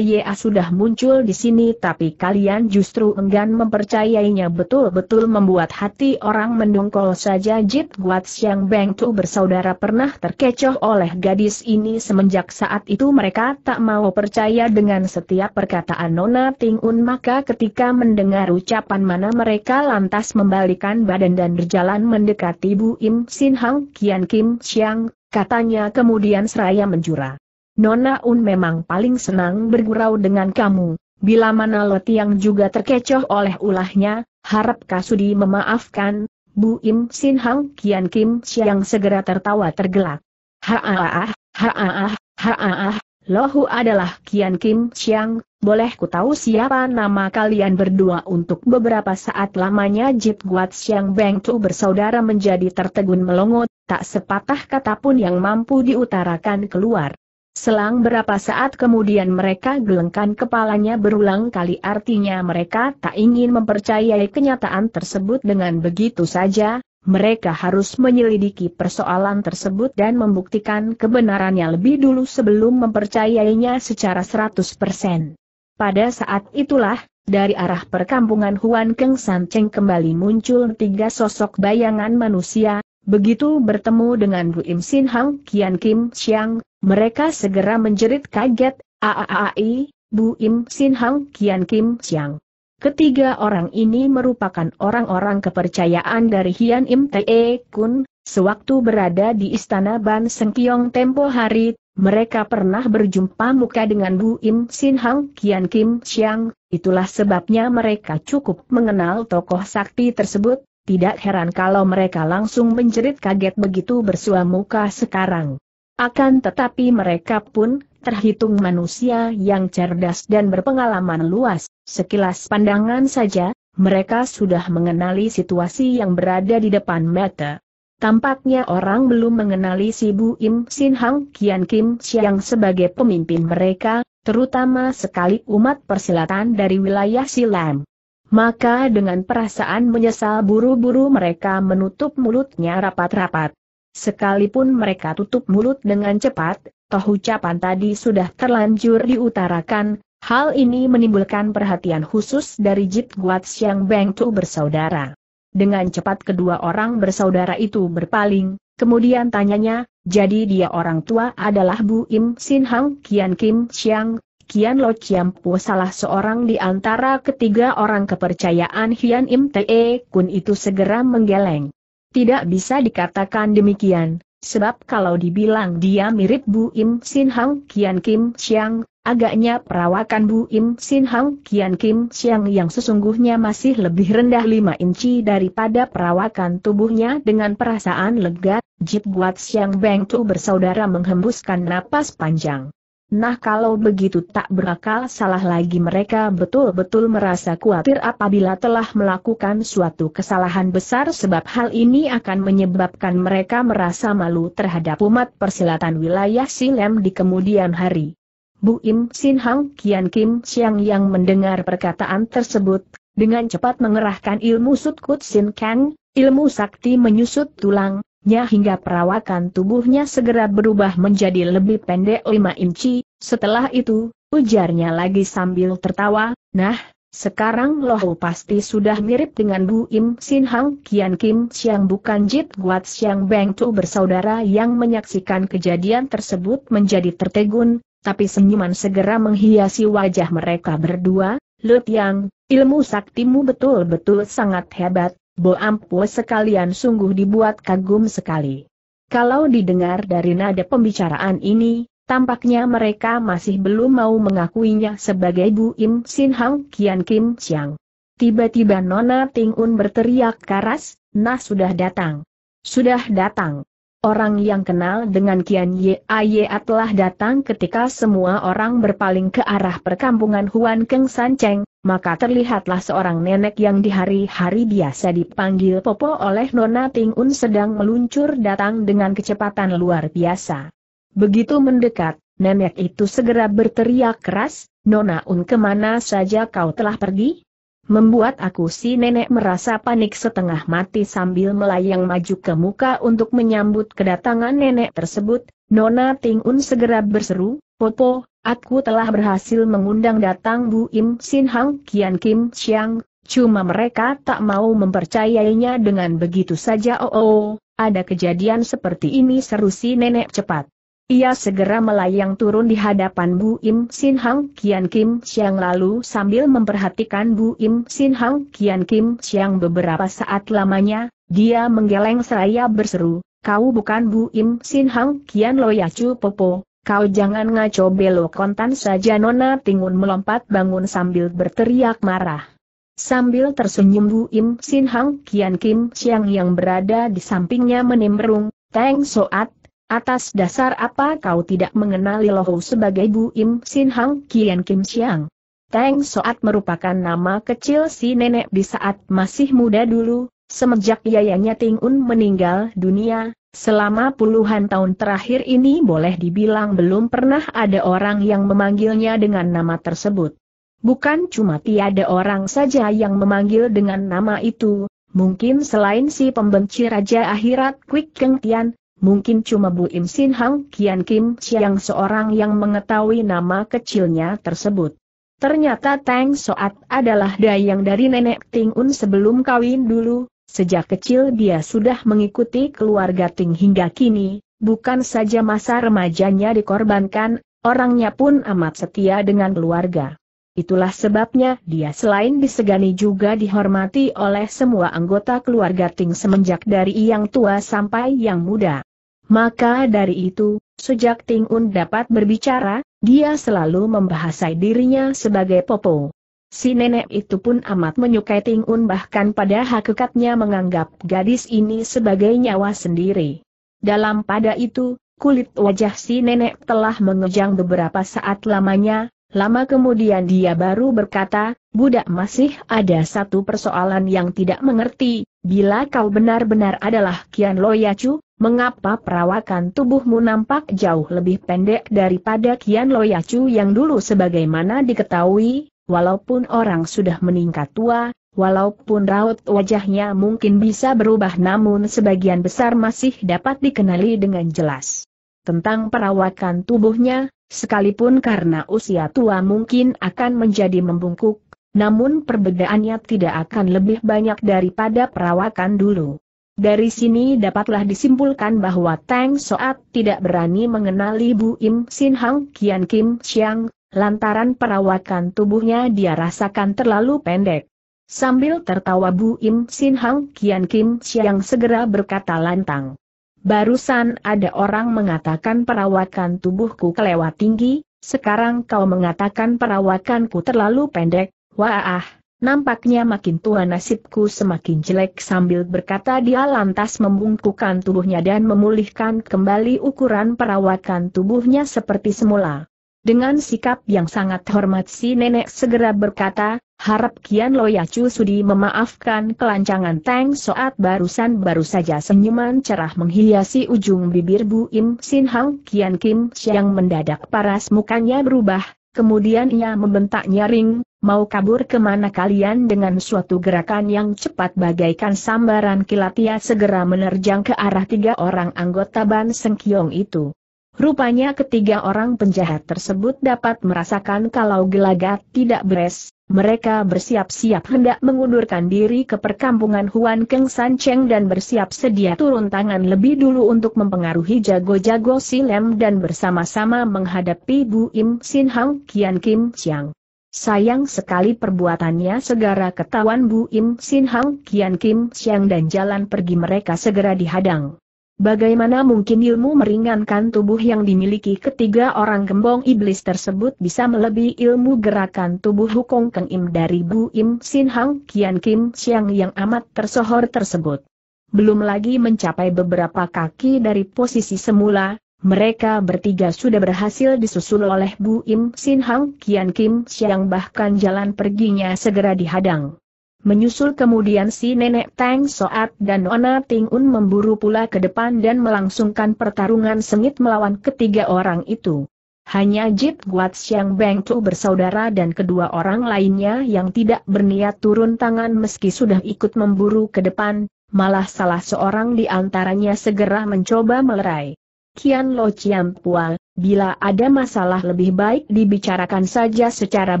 [SPEAKER 1] sudah muncul di sini tapi kalian justru enggan mempercayainya betul-betul membuat hati orang mendongkol saja Jit Guat Siang Beng Tu bersaudara pernah terkecoh oleh gadis ini semenjak saat itu mereka tak mau percaya dengan setiap perkataan Nona Ting Un maka ketika mendengar ucapan mana mereka lantas membalikan badan dan berjalan mendekati Bu Im Sin Hang Kian Kim Siang, katanya kemudian seraya menjura. Nona Un memang paling senang bergurau dengan kamu. Bila mana Letiang juga terkecoh oleh ulahnya, harap Kasudi memaafkan. Bu Im Sin Hang Kian Kim Siang segera tertawa tergelak. Haaah, ah haaah, ah haaah, ah. Lohu adalah Kian Kim Siang, boleh ku tahu siapa nama kalian berdua untuk beberapa saat lamanya Jit Guat Siang Beng Tu bersaudara menjadi tertegun melongot, tak sepatah kata pun yang mampu diutarakan keluar. Selang berapa saat kemudian mereka gelengkan kepalanya berulang kali artinya mereka tak ingin mempercayai kenyataan tersebut dengan begitu saja, mereka harus menyelidiki persoalan tersebut dan membuktikan kebenarannya lebih dulu sebelum mempercayainya secara 100%. Pada saat itulah, dari arah perkampungan Huan Keng San Cheng kembali muncul tiga sosok bayangan manusia, Begitu bertemu dengan Bu Im Sin Hang Kian Kim Xiang, mereka segera menjerit kaget, aaai, Bu Im Sin Hang Kian Kim Siang. Ketiga orang ini merupakan orang-orang kepercayaan dari Hian Im Tae Kun, sewaktu berada di istana Ban Sengkiong tempo hari, mereka pernah berjumpa muka dengan Bu Im Sin Hang Kian Kim Siang, itulah sebabnya mereka cukup mengenal tokoh sakti tersebut, tidak heran kalau mereka langsung menjerit kaget begitu bersua muka sekarang. Akan tetapi mereka pun, terhitung manusia yang cerdas dan berpengalaman luas, sekilas pandangan saja, mereka sudah mengenali situasi yang berada di depan mata. Tampaknya orang belum mengenali si Bu Im Sin Hang Kian Kim Siang sebagai pemimpin mereka, terutama sekali umat persilatan dari wilayah Silam. Maka dengan perasaan menyesal buru-buru mereka menutup mulutnya rapat-rapat. Sekalipun mereka tutup mulut dengan cepat, toh ucapan tadi sudah terlanjur diutarakan, hal ini menimbulkan perhatian khusus dari Jit Guat Siang Beng Tu bersaudara. Dengan cepat kedua orang bersaudara itu berpaling, kemudian tanyanya, jadi dia orang tua adalah Bu Im Sin Hang Kian Kim Siang, Kian Lo Chiam Po salah seorang di antara ketiga orang kepercayaan Hian Im Te e, Kun itu segera menggeleng. Tidak bisa dikatakan demikian, sebab kalau dibilang dia mirip Bu Im Sin Hang Kian Kim Siang, agaknya perawakan Bu Im Sin Hang Kian Kim Siang yang sesungguhnya masih lebih rendah 5 inci daripada perawakan tubuhnya dengan perasaan lega, Jit Buat Siang Beng Tu bersaudara menghembuskan napas panjang. Nah kalau begitu tak berakal salah lagi mereka betul-betul merasa khawatir apabila telah melakukan suatu kesalahan besar sebab hal ini akan menyebabkan mereka merasa malu terhadap umat persilatan wilayah Silem di kemudian hari. Bu Im Sin Hang Kian Kim Siang yang mendengar perkataan tersebut, dengan cepat mengerahkan ilmu Sutkut Sin Kang, ilmu sakti menyusut tulang, nya hingga perawakan tubuhnya segera berubah menjadi lebih pendek lima inci, setelah itu, ujarnya lagi sambil tertawa, nah, sekarang lohu pasti sudah mirip dengan Bu Im Sin Hang Kian Kim Siang bukan Jit Guat Siang Beng Tu bersaudara yang menyaksikan kejadian tersebut menjadi tertegun, tapi senyuman segera menghiasi wajah mereka berdua, Lut Yang, ilmu saktimu betul-betul sangat hebat, Bo Ampue sekalian sungguh dibuat kagum sekali. Kalau didengar dari nada pembicaraan ini, tampaknya mereka masih belum mau mengakuinya sebagai Bu Im Sin Hang Kian Kim Siang. Tiba-tiba Nona Ting Un berteriak keras, Nah sudah datang. Sudah datang. Orang yang kenal dengan Kian Aye telah datang ketika semua orang berpaling ke arah perkampungan Huan Keng San Cheng, maka terlihatlah seorang nenek yang di hari-hari biasa dipanggil Popo oleh Nona Ting Un sedang meluncur datang dengan kecepatan luar biasa. Begitu mendekat, nenek itu segera berteriak keras, Nona Un kemana saja kau telah pergi? membuat aku si nenek merasa panik setengah mati sambil melayang maju ke muka untuk menyambut kedatangan nenek tersebut, Nona Ting Un segera berseru, Popo, aku telah berhasil mengundang datang Bu Im Sin Hang Kian Kim Siang, cuma mereka tak mau mempercayainya dengan begitu saja oh oh, oh ada kejadian seperti ini seru si nenek cepat. Ia segera melayang turun di hadapan Bu Im Sin Hang Kian Kim Siang lalu sambil memperhatikan Bu Im Sin Hang Kian Kim Siang beberapa saat lamanya, dia menggeleng seraya berseru, kau bukan Bu Im Sin Hang Kian Loyacu Popo, kau jangan ngaco belok kontan saja Nona Tingun melompat bangun sambil berteriak marah. Sambil tersenyum Bu Im Sin Hang Kian Kim Siang yang berada di sampingnya menimbrung, Teng Soat Atas dasar apa kau tidak mengenali Lohu sebagai Bu Im Sin Hang Kian Kim Siang? Tang Soat merupakan nama kecil si nenek di saat masih muda dulu, semenjak yayanya Ting Un meninggal dunia, selama puluhan tahun terakhir ini boleh dibilang belum pernah ada orang yang memanggilnya dengan nama tersebut. Bukan cuma tiada orang saja yang memanggil dengan nama itu, mungkin selain si pembenci Raja Akhirat Kwik Keng Tian, Mungkin cuma Bu Im Sin Hang Kian Kim Siang seorang yang mengetahui nama kecilnya tersebut. Ternyata Tang Soat adalah dayang dari nenek Ting Un sebelum kawin dulu, sejak kecil dia sudah mengikuti keluarga Ting hingga kini, bukan saja masa remajanya dikorbankan, orangnya pun amat setia dengan keluarga. Itulah sebabnya dia selain disegani juga dihormati oleh semua anggota keluarga Ting semenjak dari yang tua sampai yang muda. Maka dari itu, sejak Ting Un dapat berbicara, dia selalu membahasai dirinya sebagai Popo. Si nenek itu pun amat menyukai Ting Un bahkan pada hakikatnya menganggap gadis ini sebagai nyawa sendiri. Dalam pada itu, kulit wajah si nenek telah mengejang beberapa saat lamanya, lama kemudian dia baru berkata, Budak masih ada satu persoalan yang tidak mengerti, bila kau benar-benar adalah Kian Loyacu, mengapa perawakan tubuhmu nampak jauh lebih pendek daripada Kian Loyacu yang dulu sebagaimana diketahui, walaupun orang sudah meningkat tua, walaupun raut wajahnya mungkin bisa berubah namun sebagian besar masih dapat dikenali dengan jelas. Tentang perawakan tubuhnya, sekalipun karena usia tua mungkin akan menjadi membungkuk, namun perbedaannya tidak akan lebih banyak daripada perawakan dulu. Dari sini dapatlah disimpulkan bahwa Tang Soat tidak berani mengenali Bu Im Sin Hang Kian Kim Siang, lantaran perawakan tubuhnya dia rasakan terlalu pendek. Sambil tertawa Bu Im Sin Hang Kian Kim Siang segera berkata lantang. Barusan ada orang mengatakan perawakan tubuhku kelewat tinggi, sekarang kau mengatakan perawakanku terlalu pendek, wah Nampaknya makin tua nasibku semakin jelek sambil berkata dia lantas membungkukan tubuhnya dan memulihkan kembali ukuran perawakan tubuhnya seperti semula. Dengan sikap yang sangat hormat si nenek segera berkata, harap Kian Loyacu sudi memaafkan kelancangan Tang saat barusan baru saja senyuman cerah menghiasi ujung bibir Bu Im Sin Hang Kian Kim yang mendadak paras mukanya berubah, kemudian ia membentak nyaring, mau kabur kemana kalian dengan suatu gerakan yang cepat bagaikan sambaran kilat ia segera menerjang ke arah tiga orang anggota Ban Sengkiong itu. Rupanya ketiga orang penjahat tersebut dapat merasakan kalau gelagat tidak beres, mereka bersiap-siap hendak mengundurkan diri ke perkampungan Huan Keng San Cheng dan bersiap sedia turun tangan lebih dulu untuk mempengaruhi jago-jago Silem dan bersama-sama menghadapi Bu Im Sin Hang Kian Kim Chiang. Sayang sekali perbuatannya segera ketahuan Bu Im Sin Hang Kian Kim Siang dan jalan pergi mereka segera dihadang. Bagaimana mungkin ilmu meringankan tubuh yang dimiliki ketiga orang gembong iblis tersebut bisa melebihi ilmu gerakan tubuh Hukong Keng Im dari Bu Im Sin Hang Kian Kim Siang yang amat tersohor tersebut. Belum lagi mencapai beberapa kaki dari posisi semula, mereka bertiga sudah berhasil disusul oleh Bu Im Sin Hang Kian Kim Siang bahkan jalan perginya segera dihadang. Menyusul kemudian si nenek Tang Soat dan Nona Ting Un memburu pula ke depan dan melangsungkan pertarungan sengit melawan ketiga orang itu. Hanya Jit Guat Siang Beng Tu bersaudara dan kedua orang lainnya yang tidak berniat turun tangan meski sudah ikut memburu ke depan, malah salah seorang di antaranya segera mencoba melerai. Kian Lo Chiam Pua, bila ada masalah lebih baik dibicarakan saja secara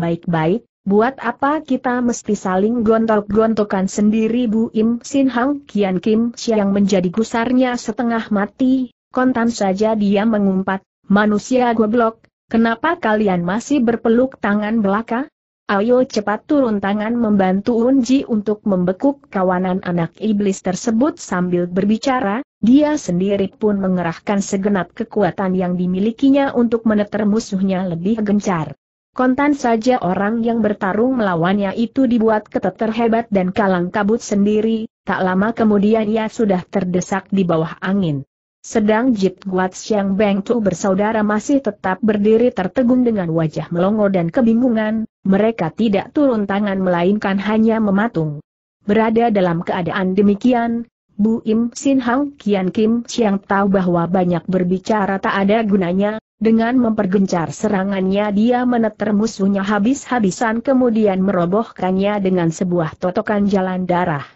[SPEAKER 1] baik-baik, buat apa kita mesti saling gontok-gontokan sendiri Bu Im Sin Hang Kian Kim Siang menjadi gusarnya setengah mati, kontan saja dia mengumpat, manusia goblok, kenapa kalian masih berpeluk tangan belaka? Ayo cepat turun tangan membantu Unji untuk membekuk kawanan anak iblis tersebut sambil berbicara, dia sendiri pun mengerahkan segenap kekuatan yang dimilikinya untuk meneter musuhnya lebih gencar. Kontan saja orang yang bertarung melawannya itu dibuat keteter hebat dan kalang kabut sendiri, tak lama kemudian ia sudah terdesak di bawah angin. Sedang Jit Guat Siang Beng Tu bersaudara masih tetap berdiri tertegun dengan wajah melongo dan kebingungan, mereka tidak turun tangan melainkan hanya mematung. Berada dalam keadaan demikian, Bu Im Sin Hang Kian Kim Siang tahu bahwa banyak berbicara tak ada gunanya, dengan mempergencar serangannya dia meneter musuhnya habis-habisan kemudian merobohkannya dengan sebuah totokan jalan darah.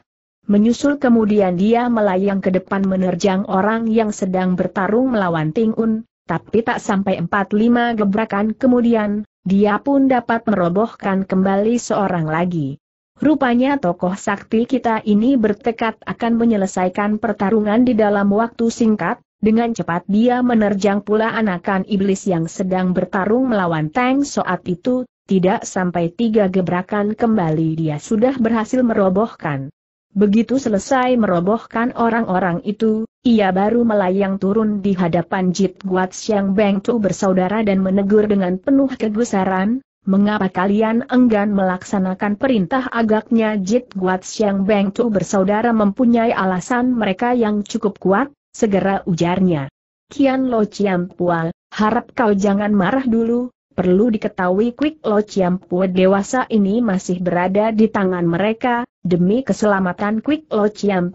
[SPEAKER 1] Menyusul kemudian dia melayang ke depan menerjang orang yang sedang bertarung melawan Ting Un, tapi tak sampai 4-5 gebrakan kemudian, dia pun dapat merobohkan kembali seorang lagi. Rupanya tokoh sakti kita ini bertekad akan menyelesaikan pertarungan di dalam waktu singkat, dengan cepat dia menerjang pula anakan iblis yang sedang bertarung melawan Tang saat itu, tidak sampai tiga gebrakan kembali dia sudah berhasil merobohkan. Begitu selesai merobohkan orang-orang itu, ia baru melayang turun di hadapan Jit Guat Siang Beng Tu bersaudara dan menegur dengan penuh kegusaran, mengapa kalian enggan melaksanakan perintah agaknya Jit Guat Siang Beng Tu bersaudara mempunyai alasan mereka yang cukup kuat, segera ujarnya. Kian Lo Chiam Pual, harap kau jangan marah dulu, Perlu diketahui Quick Lo Pue dewasa ini masih berada di tangan mereka, demi keselamatan Quick Lo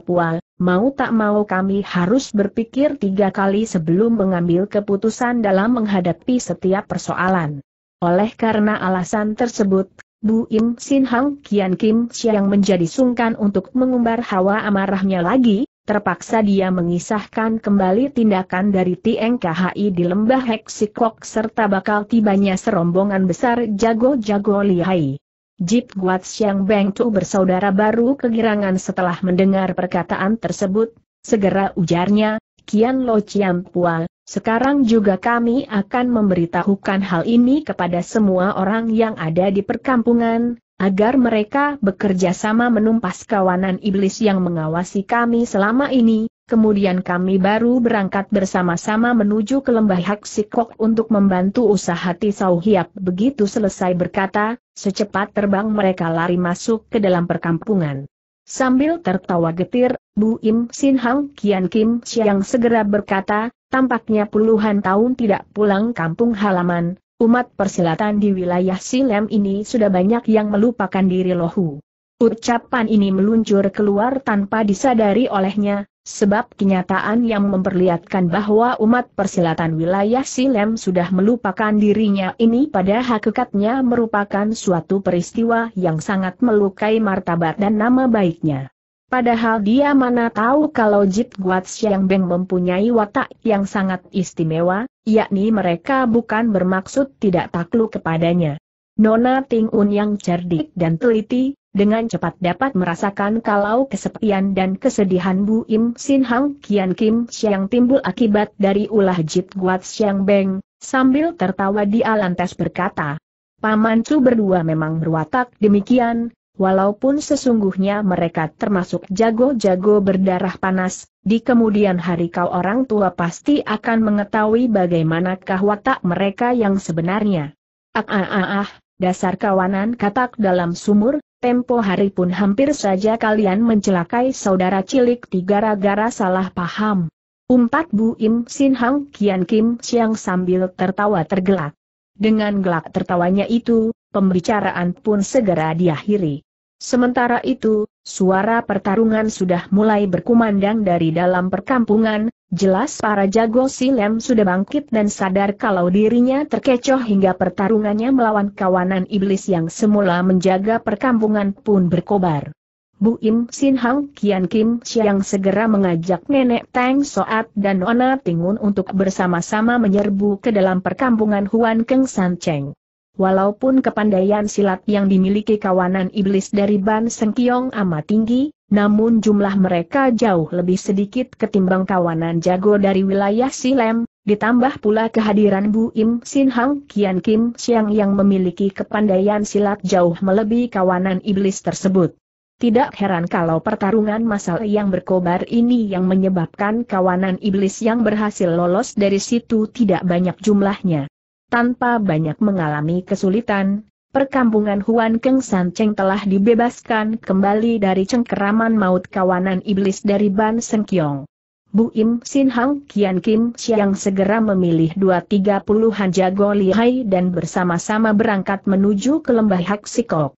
[SPEAKER 1] Pue, mau tak mau kami harus berpikir tiga kali sebelum mengambil keputusan dalam menghadapi setiap persoalan. Oleh karena alasan tersebut, Bu Im Sin Hang Kian Kim Siang menjadi sungkan untuk mengumbar hawa amarahnya lagi, terpaksa dia mengisahkan kembali tindakan dari Tieng KHI di lembah Heksikok serta bakal tibanya serombongan besar jago-jago lihai. Jip Guat Siang Beng Tu bersaudara baru kegirangan setelah mendengar perkataan tersebut, segera ujarnya, Kian Lo Chiam Pua, sekarang juga kami akan memberitahukan hal ini kepada semua orang yang ada di perkampungan, agar mereka bekerja sama menumpas kawanan iblis yang mengawasi kami selama ini, kemudian kami baru berangkat bersama-sama menuju ke lembah Haksikok untuk membantu usaha Tisau Hiap. Begitu selesai berkata, secepat terbang mereka lari masuk ke dalam perkampungan. Sambil tertawa getir, Bu Im Sin Hang Kian Kim Siang segera berkata, tampaknya puluhan tahun tidak pulang kampung halaman, Umat persilatan di wilayah Silem ini sudah banyak yang melupakan diri Lohu. Ucapan ini meluncur keluar tanpa disadari olehnya, sebab kenyataan yang memperlihatkan bahwa umat persilatan wilayah Silem sudah melupakan dirinya ini pada hakikatnya merupakan suatu peristiwa yang sangat melukai martabat dan nama baiknya. Padahal dia mana tahu kalau Jit Guat Siang Beng mempunyai watak yang sangat istimewa, yakni mereka bukan bermaksud tidak takluk kepadanya. Nona Ting Un yang cerdik dan teliti, dengan cepat dapat merasakan kalau kesepian dan kesedihan Bu Im Sin Hang Kian Kim Siang timbul akibat dari ulah Jit Guat Siang Beng, sambil tertawa di alantes berkata, Paman Chu berdua memang berwatak demikian, walaupun sesungguhnya mereka termasuk jago-jago berdarah panas, di kemudian hari kau orang tua pasti akan mengetahui bagaimanakah watak mereka yang sebenarnya. Ah ah ah ah, dasar kawanan katak dalam sumur, tempo hari pun hampir saja kalian mencelakai saudara cilik tiga gara-gara salah paham. Umpat Bu Im Sin Hang Kian Kim Siang sambil tertawa tergelak. Dengan gelak tertawanya itu, pembicaraan pun segera diakhiri. Sementara itu, suara pertarungan sudah mulai berkumandang dari dalam perkampungan, jelas para jago silem sudah bangkit dan sadar kalau dirinya terkecoh hingga pertarungannya melawan kawanan iblis yang semula menjaga perkampungan pun berkobar. Bu Im Sin Hang Kian Kim siang segera mengajak nenek Tang Soat dan Ona Tingun untuk bersama-sama menyerbu ke dalam perkampungan Huan Keng San Cheng. Walaupun kepandaian silat yang dimiliki kawanan iblis dari Ban Sengkiong amat tinggi, namun jumlah mereka jauh lebih sedikit ketimbang kawanan jago dari wilayah Silem, ditambah pula kehadiran Bu Im Sin Hang Kian Kim Siang yang memiliki kepandaian silat jauh melebihi kawanan iblis tersebut. Tidak heran kalau pertarungan masal yang berkobar ini yang menyebabkan kawanan iblis yang berhasil lolos dari situ tidak banyak jumlahnya tanpa banyak mengalami kesulitan, perkampungan Huan Keng San Cheng telah dibebaskan kembali dari cengkeraman maut kawanan iblis dari Ban Seng Kiong. Bu Im Sin Hang Kian Kim Siang segera memilih dua tiga puluhan jago lihai dan bersama-sama berangkat menuju ke lembah Hak Sikok.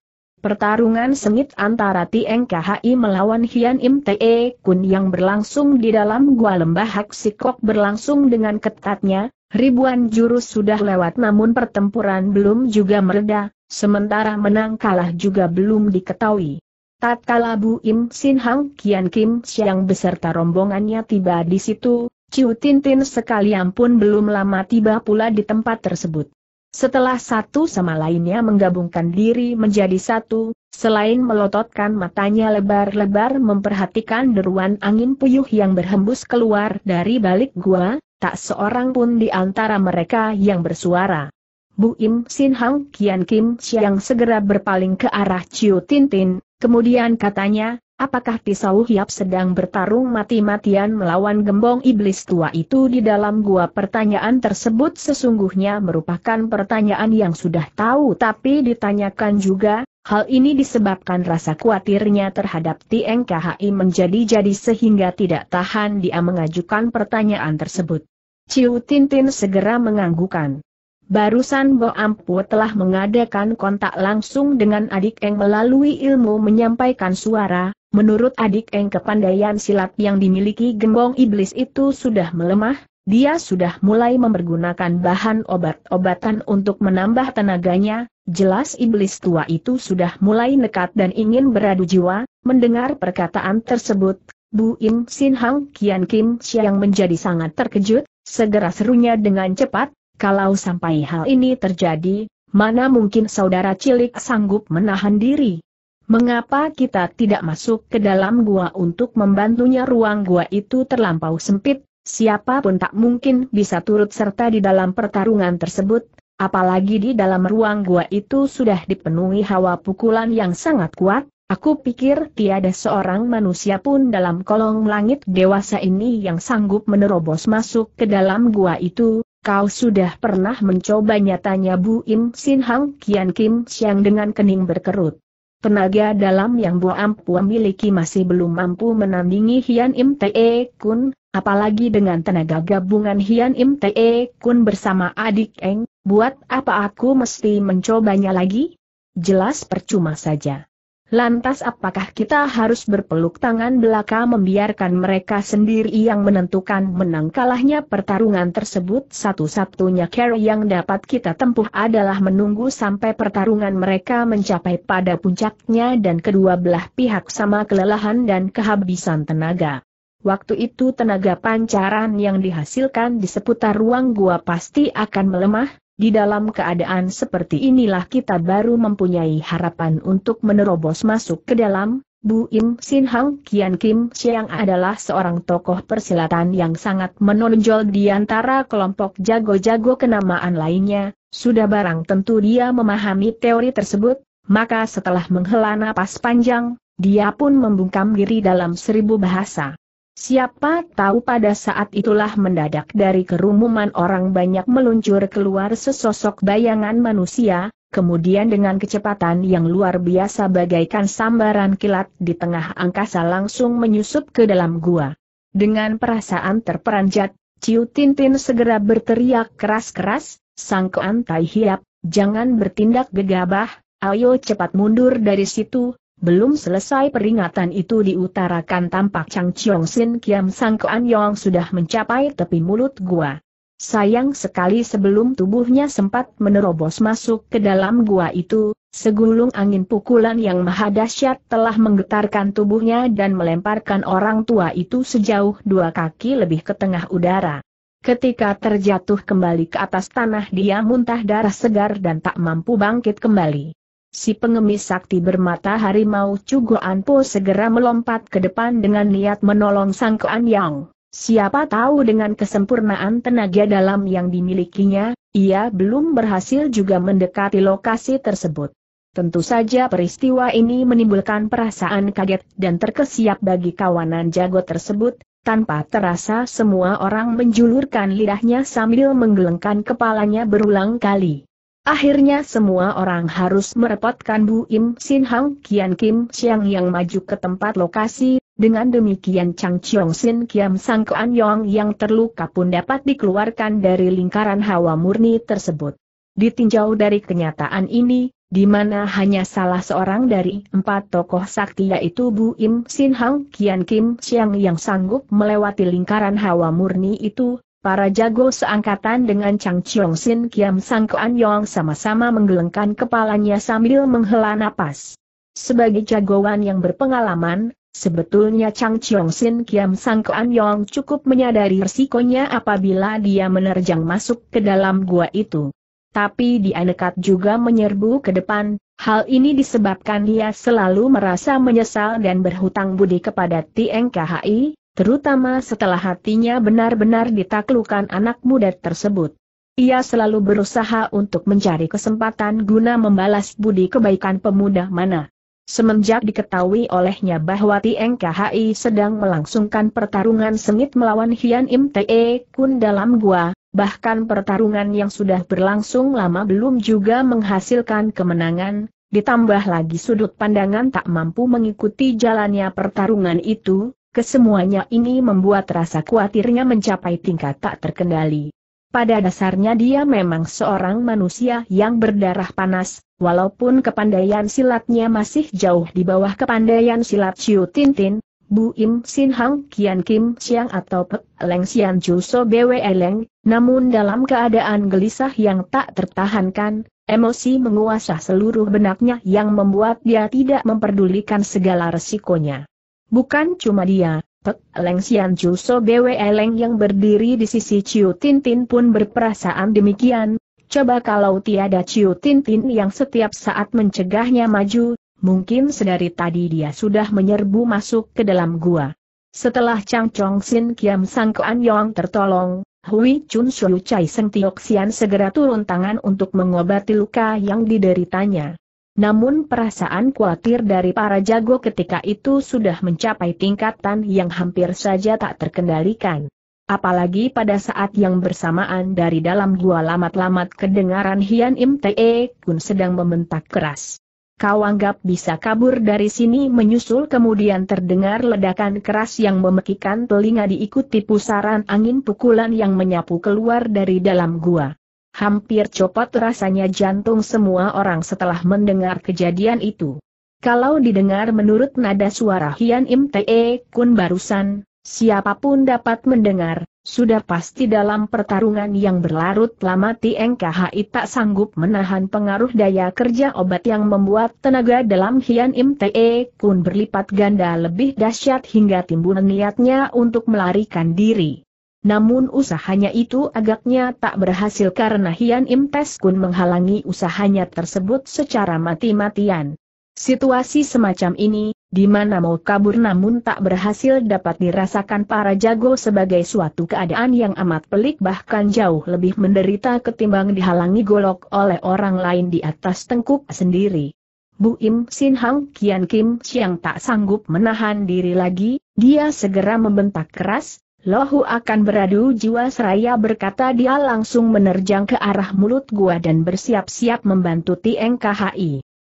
[SPEAKER 1] Pertarungan sengit antara Tieng KHI melawan Hian Im Te e Kun yang berlangsung di dalam gua lembah Hak Sikok berlangsung dengan ketatnya, Ribuan jurus sudah lewat namun pertempuran belum juga mereda, sementara menang kalah juga belum diketahui. Tatkala Bu Im Sin Hang Kian Kim Siang beserta rombongannya tiba di situ, Ciu Tintin sekalian pun belum lama tiba pula di tempat tersebut. Setelah satu sama lainnya menggabungkan diri menjadi satu, Selain melototkan matanya lebar-lebar memperhatikan deruan angin puyuh yang berhembus keluar dari balik gua, tak seorang pun di antara mereka yang bersuara. Bu Im Sin Hang Kian Kim Siang segera berpaling ke arah Ciu Tin kemudian katanya, apakah Pisau Hiap sedang bertarung mati-matian melawan gembong iblis tua itu di dalam gua? Pertanyaan tersebut sesungguhnya merupakan pertanyaan yang sudah tahu tapi ditanyakan juga, Hal ini disebabkan rasa khawatirnya terhadap TNKHI menjadi-jadi sehingga tidak tahan dia mengajukan pertanyaan tersebut. Ciu Tintin segera menganggukan. Barusan Bo Ampu telah mengadakan kontak langsung dengan adik Eng melalui ilmu menyampaikan suara, menurut adik Eng kepandaian silat yang dimiliki gembong iblis itu sudah melemah, dia sudah mulai mempergunakan bahan obat-obatan untuk menambah tenaganya, Jelas iblis tua itu sudah mulai nekat dan ingin beradu jiwa, mendengar perkataan tersebut, Bu Im Sin Hang Kian Kim Siang menjadi sangat terkejut, segera serunya dengan cepat, kalau sampai hal ini terjadi, mana mungkin saudara cilik sanggup menahan diri. Mengapa kita tidak masuk ke dalam gua untuk membantunya ruang gua itu terlampau sempit, siapapun tak mungkin bisa turut serta di dalam pertarungan tersebut, Apalagi di dalam ruang gua itu sudah dipenuhi hawa pukulan yang sangat kuat, aku pikir tiada seorang manusia pun dalam kolong langit dewasa ini yang sanggup menerobos masuk ke dalam gua itu, Kau sudah pernah mencoba nyatanya Bu Im Sin Hang Kian Kim Siang dengan kening berkerut. Tenaga dalam yang Bu Ampu miliki masih belum mampu menandingi Hian Im Te Kun, apalagi dengan tenaga gabungan Hian Im Te Kun bersama adik Eng, Buat apa aku mesti mencobanya lagi? Jelas percuma saja. Lantas apakah kita harus berpeluk tangan belaka membiarkan mereka sendiri yang menentukan menang kalahnya pertarungan tersebut satu-satunya care yang dapat kita tempuh adalah menunggu sampai pertarungan mereka mencapai pada puncaknya dan kedua belah pihak sama kelelahan dan kehabisan tenaga. Waktu itu tenaga pancaran yang dihasilkan di seputar ruang gua pasti akan melemah, di dalam keadaan seperti inilah kita baru mempunyai harapan untuk menerobos masuk ke dalam, Bu Im Sin Hang Kian Kim Siang adalah seorang tokoh persilatan yang sangat menonjol di antara kelompok jago-jago kenamaan lainnya, sudah barang tentu dia memahami teori tersebut, maka setelah menghela napas panjang, dia pun membungkam diri dalam seribu bahasa. Siapa tahu pada saat itulah mendadak dari kerumuman orang banyak meluncur keluar sesosok bayangan manusia, kemudian dengan kecepatan yang luar biasa bagaikan sambaran kilat di tengah angkasa langsung menyusup ke dalam gua. Dengan perasaan terperanjat, Ciu Tintin segera berteriak keras-keras, Sang Tai Hiap, jangan bertindak gegabah, ayo cepat mundur dari situ, belum selesai peringatan itu diutarakan tampak Chang Chiong Sin Kiam Sang Kuan Yong sudah mencapai tepi mulut gua. Sayang sekali sebelum tubuhnya sempat menerobos masuk ke dalam gua itu, segulung angin pukulan yang maha dahsyat telah menggetarkan tubuhnya dan melemparkan orang tua itu sejauh dua kaki lebih ke tengah udara. Ketika terjatuh kembali ke atas tanah dia muntah darah segar dan tak mampu bangkit kembali. Si pengemis sakti bermata harimau Cugo Anpo segera melompat ke depan dengan niat menolong Sang Kuan Yang. Siapa tahu dengan kesempurnaan tenaga dalam yang dimilikinya, ia belum berhasil juga mendekati lokasi tersebut. Tentu saja peristiwa ini menimbulkan perasaan kaget dan terkesiap bagi kawanan jago tersebut, tanpa terasa semua orang menjulurkan lidahnya sambil menggelengkan kepalanya berulang kali. Akhirnya semua orang harus merepotkan Bu Im Sin Hang Kian Kim Siang yang maju ke tempat lokasi, dengan demikian Chang Chiong Sin Kiam Sang Kuan Yong yang terluka pun dapat dikeluarkan dari lingkaran hawa murni tersebut. Ditinjau dari kenyataan ini, di mana hanya salah seorang dari empat tokoh sakti yaitu Bu Im Sin Hang Kian Kim Siang yang sanggup melewati lingkaran hawa murni itu, Para jago seangkatan dengan Chang Chiong Sin Kiam Sang Kuan Yong sama-sama menggelengkan kepalanya sambil menghela napas. Sebagai jagoan yang berpengalaman, sebetulnya Chang Chiong Sin Kiam Sang Kuan Yong cukup menyadari resikonya apabila dia menerjang masuk ke dalam gua itu. Tapi dia nekat juga menyerbu ke depan, hal ini disebabkan dia selalu merasa menyesal dan berhutang budi kepada Tieng KHI, terutama setelah hatinya benar-benar ditaklukan anak muda tersebut. Ia selalu berusaha untuk mencari kesempatan guna membalas budi kebaikan pemuda mana. Semenjak diketahui olehnya bahwa Tieng KHI sedang melangsungkan pertarungan sengit melawan Hian Im Te Kun dalam gua, bahkan pertarungan yang sudah berlangsung lama belum juga menghasilkan kemenangan, ditambah lagi sudut pandangan tak mampu mengikuti jalannya pertarungan itu, kesemuanya ini membuat rasa khawatirnya mencapai tingkat tak terkendali. Pada dasarnya dia memang seorang manusia yang berdarah panas, walaupun kepandaian silatnya masih jauh di bawah kepandaian silat Chiu Tintin, Bu Im Sin Hang Kian Kim Siang atau Pek Leng Sian Jusoh, So Bwe Leng, namun dalam keadaan gelisah yang tak tertahankan, emosi menguasai seluruh benaknya yang membuat dia tidak memperdulikan segala resikonya. Bukan cuma dia, Pek Leng Xian Chu So Bwe Leng yang berdiri di sisi Ciu Tin Tin pun berperasaan demikian, coba kalau tiada Ciu Tin Tin yang setiap saat mencegahnya maju, mungkin sedari tadi dia sudah menyerbu masuk ke dalam gua. Setelah Chang Chong Sin Kiam Sang Kuan Yong tertolong, Hui Chun Shuyu Chai Seng Tiok Xian segera turun tangan untuk mengobati luka yang dideritanya. Namun perasaan khawatir dari para jago ketika itu sudah mencapai tingkatan yang hampir saja tak terkendalikan. Apalagi pada saat yang bersamaan dari dalam gua lamat-lamat kedengaran Hian Im Te Kun sedang membentak keras. Kau anggap bisa kabur dari sini menyusul kemudian terdengar ledakan keras yang memekikan telinga diikuti pusaran angin pukulan yang menyapu keluar dari dalam gua. Hampir copot rasanya jantung semua orang setelah mendengar kejadian itu. Kalau didengar menurut nada suara Hian Im Te Kun barusan, siapapun dapat mendengar, sudah pasti dalam pertarungan yang berlarut lama Tieng KHI tak sanggup menahan pengaruh daya kerja obat yang membuat tenaga dalam Hian Im Te Kun berlipat ganda lebih dahsyat hingga timbul niatnya untuk melarikan diri. Namun usahanya itu agaknya tak berhasil karena Hian Im Tes Kun menghalangi usahanya tersebut secara mati-matian. Situasi semacam ini, di mana mau kabur namun tak berhasil dapat dirasakan para jago sebagai suatu keadaan yang amat pelik bahkan jauh lebih menderita ketimbang dihalangi golok oleh orang lain di atas tengkuk sendiri. Bu Im Sin Hang Kian Kim siang tak sanggup menahan diri lagi, dia segera membentak keras, Lohu akan beradu jiwa seraya berkata dia langsung menerjang ke arah mulut gua dan bersiap-siap membantu Tieng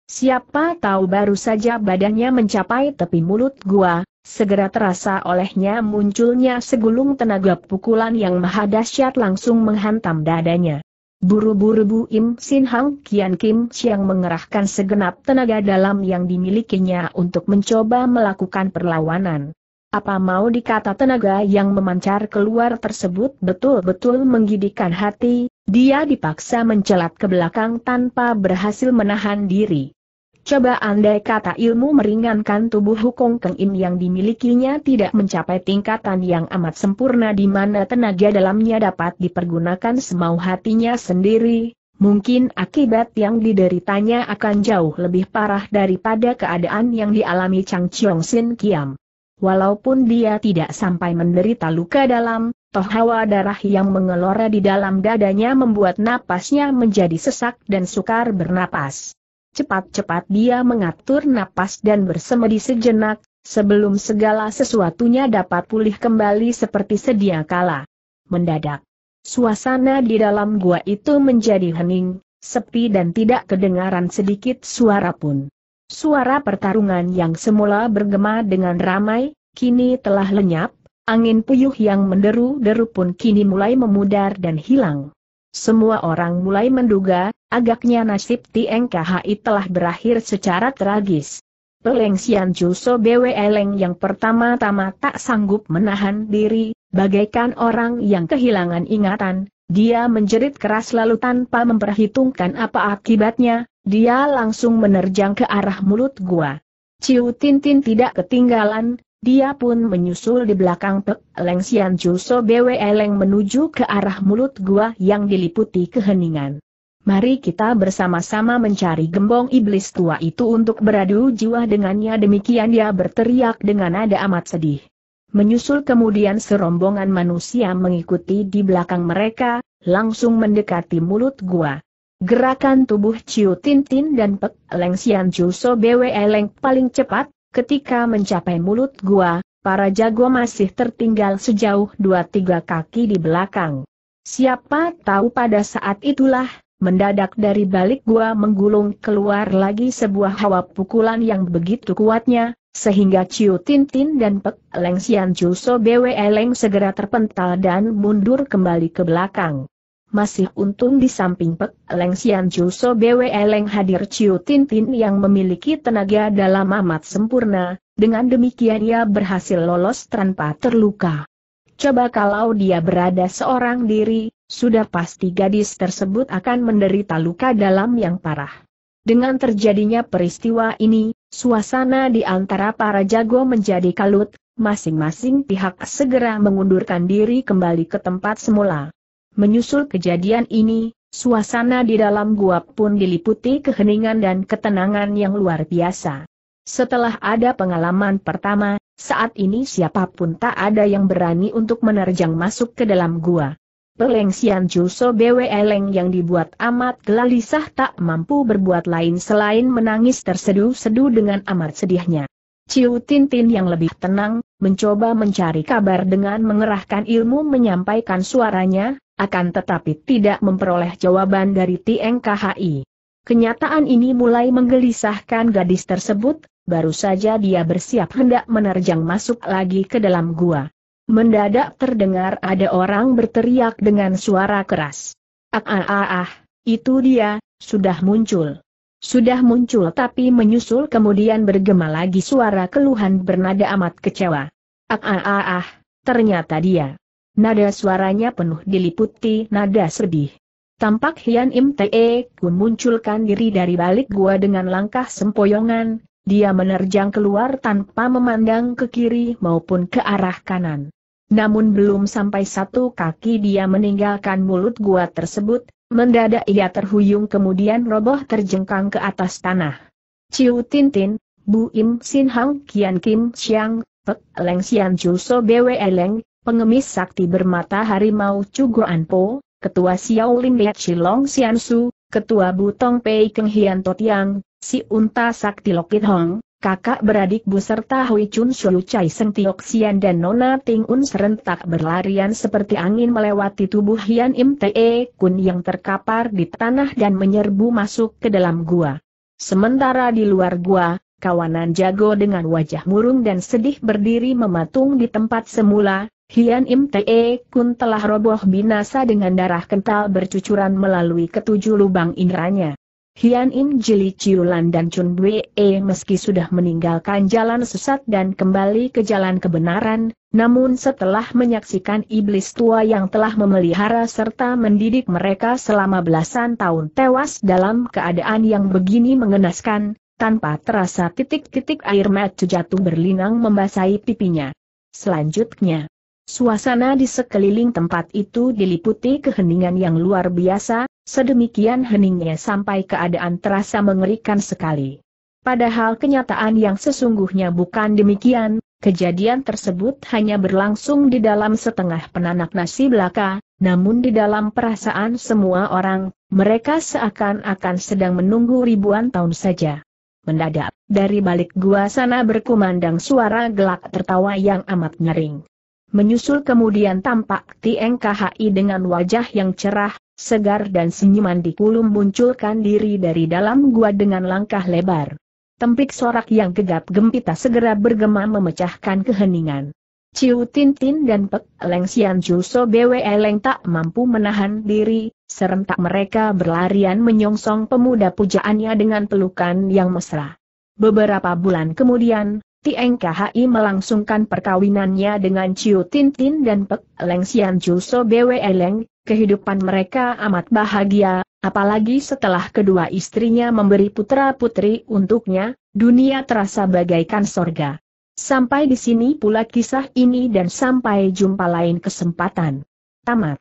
[SPEAKER 1] Siapa tahu baru saja badannya mencapai tepi mulut gua, segera terasa olehnya munculnya segulung tenaga pukulan yang maha dahsyat langsung menghantam dadanya. Buru-buru Bu Im Sin Hang Kian Kim siang mengerahkan segenap tenaga dalam yang dimilikinya untuk mencoba melakukan perlawanan. Apa mau dikata tenaga yang memancar keluar tersebut betul-betul menggidikan hati, dia dipaksa mencelat ke belakang tanpa berhasil menahan diri. Coba andai kata ilmu meringankan tubuh Hukong Keng Im yang dimilikinya tidak mencapai tingkatan yang amat sempurna di mana tenaga dalamnya dapat dipergunakan semau hatinya sendiri, mungkin akibat yang dideritanya akan jauh lebih parah daripada keadaan yang dialami Chang Chiong Sin Kiam. Walaupun dia tidak sampai menderita luka dalam, toh hawa darah yang mengelora di dalam dadanya membuat napasnya menjadi sesak dan sukar bernapas. Cepat-cepat dia mengatur napas dan bersemedi sejenak, sebelum segala sesuatunya dapat pulih kembali seperti sedia kala. Mendadak, suasana di dalam gua itu menjadi hening, sepi dan tidak kedengaran sedikit suara pun. Suara pertarungan yang semula bergema dengan ramai, kini telah lenyap, angin puyuh yang menderu-deru pun kini mulai memudar dan hilang. Semua orang mulai menduga, agaknya nasib TNKHI telah berakhir secara tragis. Peleng Sian Juso Bwe Eleng yang pertama-tama tak sanggup menahan diri, bagaikan orang yang kehilangan ingatan, dia menjerit keras lalu tanpa memperhitungkan apa akibatnya, dia langsung menerjang ke arah mulut gua. Ciu Tintin tidak ketinggalan, dia pun menyusul di belakang Pek Leng Sian Ju So Bwe Leng menuju ke arah mulut gua yang diliputi keheningan. Mari kita bersama-sama mencari gembong iblis tua itu untuk beradu jiwa dengannya demikian dia berteriak dengan nada amat sedih. Menyusul kemudian serombongan manusia mengikuti di belakang mereka, langsung mendekati mulut gua. Gerakan tubuh Ciu Tintin dan Pek Leng Sian Ju So Bwe Leng paling cepat, ketika mencapai mulut gua, para jago masih tertinggal sejauh dua tiga kaki di belakang. Siapa tahu pada saat itulah, mendadak dari balik gua menggulung keluar lagi sebuah hawa pukulan yang begitu kuatnya, sehingga Ciu Tintin dan Pek Leng Sian Ju So Bwe Leng segera terpental dan mundur kembali ke belakang. Masih untung di samping Pek Leng Sian So Bwe Leng hadir Ciu Tintin yang memiliki tenaga dalam amat sempurna, dengan demikian ia berhasil lolos tanpa terluka. Coba kalau dia berada seorang diri, sudah pasti gadis tersebut akan menderita luka dalam yang parah. Dengan terjadinya peristiwa ini, suasana di antara para jago menjadi kalut, masing-masing pihak segera mengundurkan diri kembali ke tempat semula. Menyusul kejadian ini, suasana di dalam gua pun diliputi keheningan dan ketenangan yang luar biasa. Setelah ada pengalaman pertama, saat ini siapapun tak ada yang berani untuk menerjang masuk ke dalam gua. Peleng Pelengsian Juso Bwe Eleng yang dibuat amat gelisah tak mampu berbuat lain selain menangis tersedu-sedu dengan amat sedihnya. Ciu Tintin yang lebih tenang, mencoba mencari kabar dengan mengerahkan ilmu menyampaikan suaranya, akan tetapi tidak memperoleh jawaban dari TNKHI. Kenyataan ini mulai menggelisahkan gadis tersebut, baru saja dia bersiap hendak menerjang masuk lagi ke dalam gua. Mendadak terdengar ada orang berteriak dengan suara keras. Ah ah ah, ah itu dia, sudah muncul. Sudah muncul tapi menyusul kemudian bergema lagi suara keluhan bernada amat kecewa. Ah ah ah, ah ternyata dia. Nada suaranya penuh diliputi nada sedih. Tampak Hian Im Te Kun munculkan diri dari balik gua dengan langkah sempoyongan, dia menerjang keluar tanpa memandang ke kiri maupun ke arah kanan. Namun belum sampai satu kaki dia meninggalkan mulut gua tersebut, mendadak ia terhuyung kemudian roboh terjengkang ke atas tanah. Ciu Tintin, Bu Im Sin Hang Kian Kim Siang, Pek Leng Sian Juso Bwe Leng, pengemis sakti bermata harimau Chu Anpo, Ketua Xiao Lim Liat Shilong Xiansu, Ketua Butong Pei Keng Hian Totiang, Si Unta Sakti Lokit Hong, kakak beradik Bu serta Hui Chun Shou Chai Seng Tiok Xian dan Nona Ting Un serentak berlarian seperti angin melewati tubuh Hian Im Te e, Kun yang terkapar di tanah dan menyerbu masuk ke dalam gua. Sementara di luar gua, kawanan jago dengan wajah murung dan sedih berdiri mematung di tempat semula, Hian Im Te Kun telah roboh binasa dengan darah kental bercucuran melalui ketujuh lubang indranya. Hian Im Jili Ciulan dan Chun Bwe e meski sudah meninggalkan jalan sesat dan kembali ke jalan kebenaran, namun setelah menyaksikan iblis tua yang telah memelihara serta mendidik mereka selama belasan tahun tewas dalam keadaan yang begini mengenaskan, tanpa terasa titik-titik air mata jatuh berlinang membasahi pipinya. Selanjutnya, Suasana di sekeliling tempat itu diliputi keheningan yang luar biasa, sedemikian heningnya sampai keadaan terasa mengerikan sekali. Padahal kenyataan yang sesungguhnya bukan demikian, kejadian tersebut hanya berlangsung di dalam setengah penanak nasi belaka, namun di dalam perasaan semua orang, mereka seakan-akan sedang menunggu ribuan tahun saja. Mendadak, dari balik gua sana berkumandang suara gelak tertawa yang amat nyering. Menyusul kemudian tampak Tieng dengan wajah yang cerah, segar dan senyuman di kulum munculkan diri dari dalam gua dengan langkah lebar. Tempik sorak yang gegap gempita segera bergema memecahkan keheningan. Ciu Tintin dan Pek Leng Sian Juso Bwe Leng tak mampu menahan diri, serentak mereka berlarian menyongsong pemuda pujaannya dengan pelukan yang mesra. Beberapa bulan kemudian, Tieng KHI melangsungkan perkawinannya dengan Chiu Tin dan Pek Leng Sian Ju So Bwe Leng, kehidupan mereka amat bahagia, apalagi setelah kedua istrinya memberi putra-putri untuknya, dunia terasa bagaikan sorga. Sampai di sini pula kisah ini dan sampai jumpa lain kesempatan. Tamat.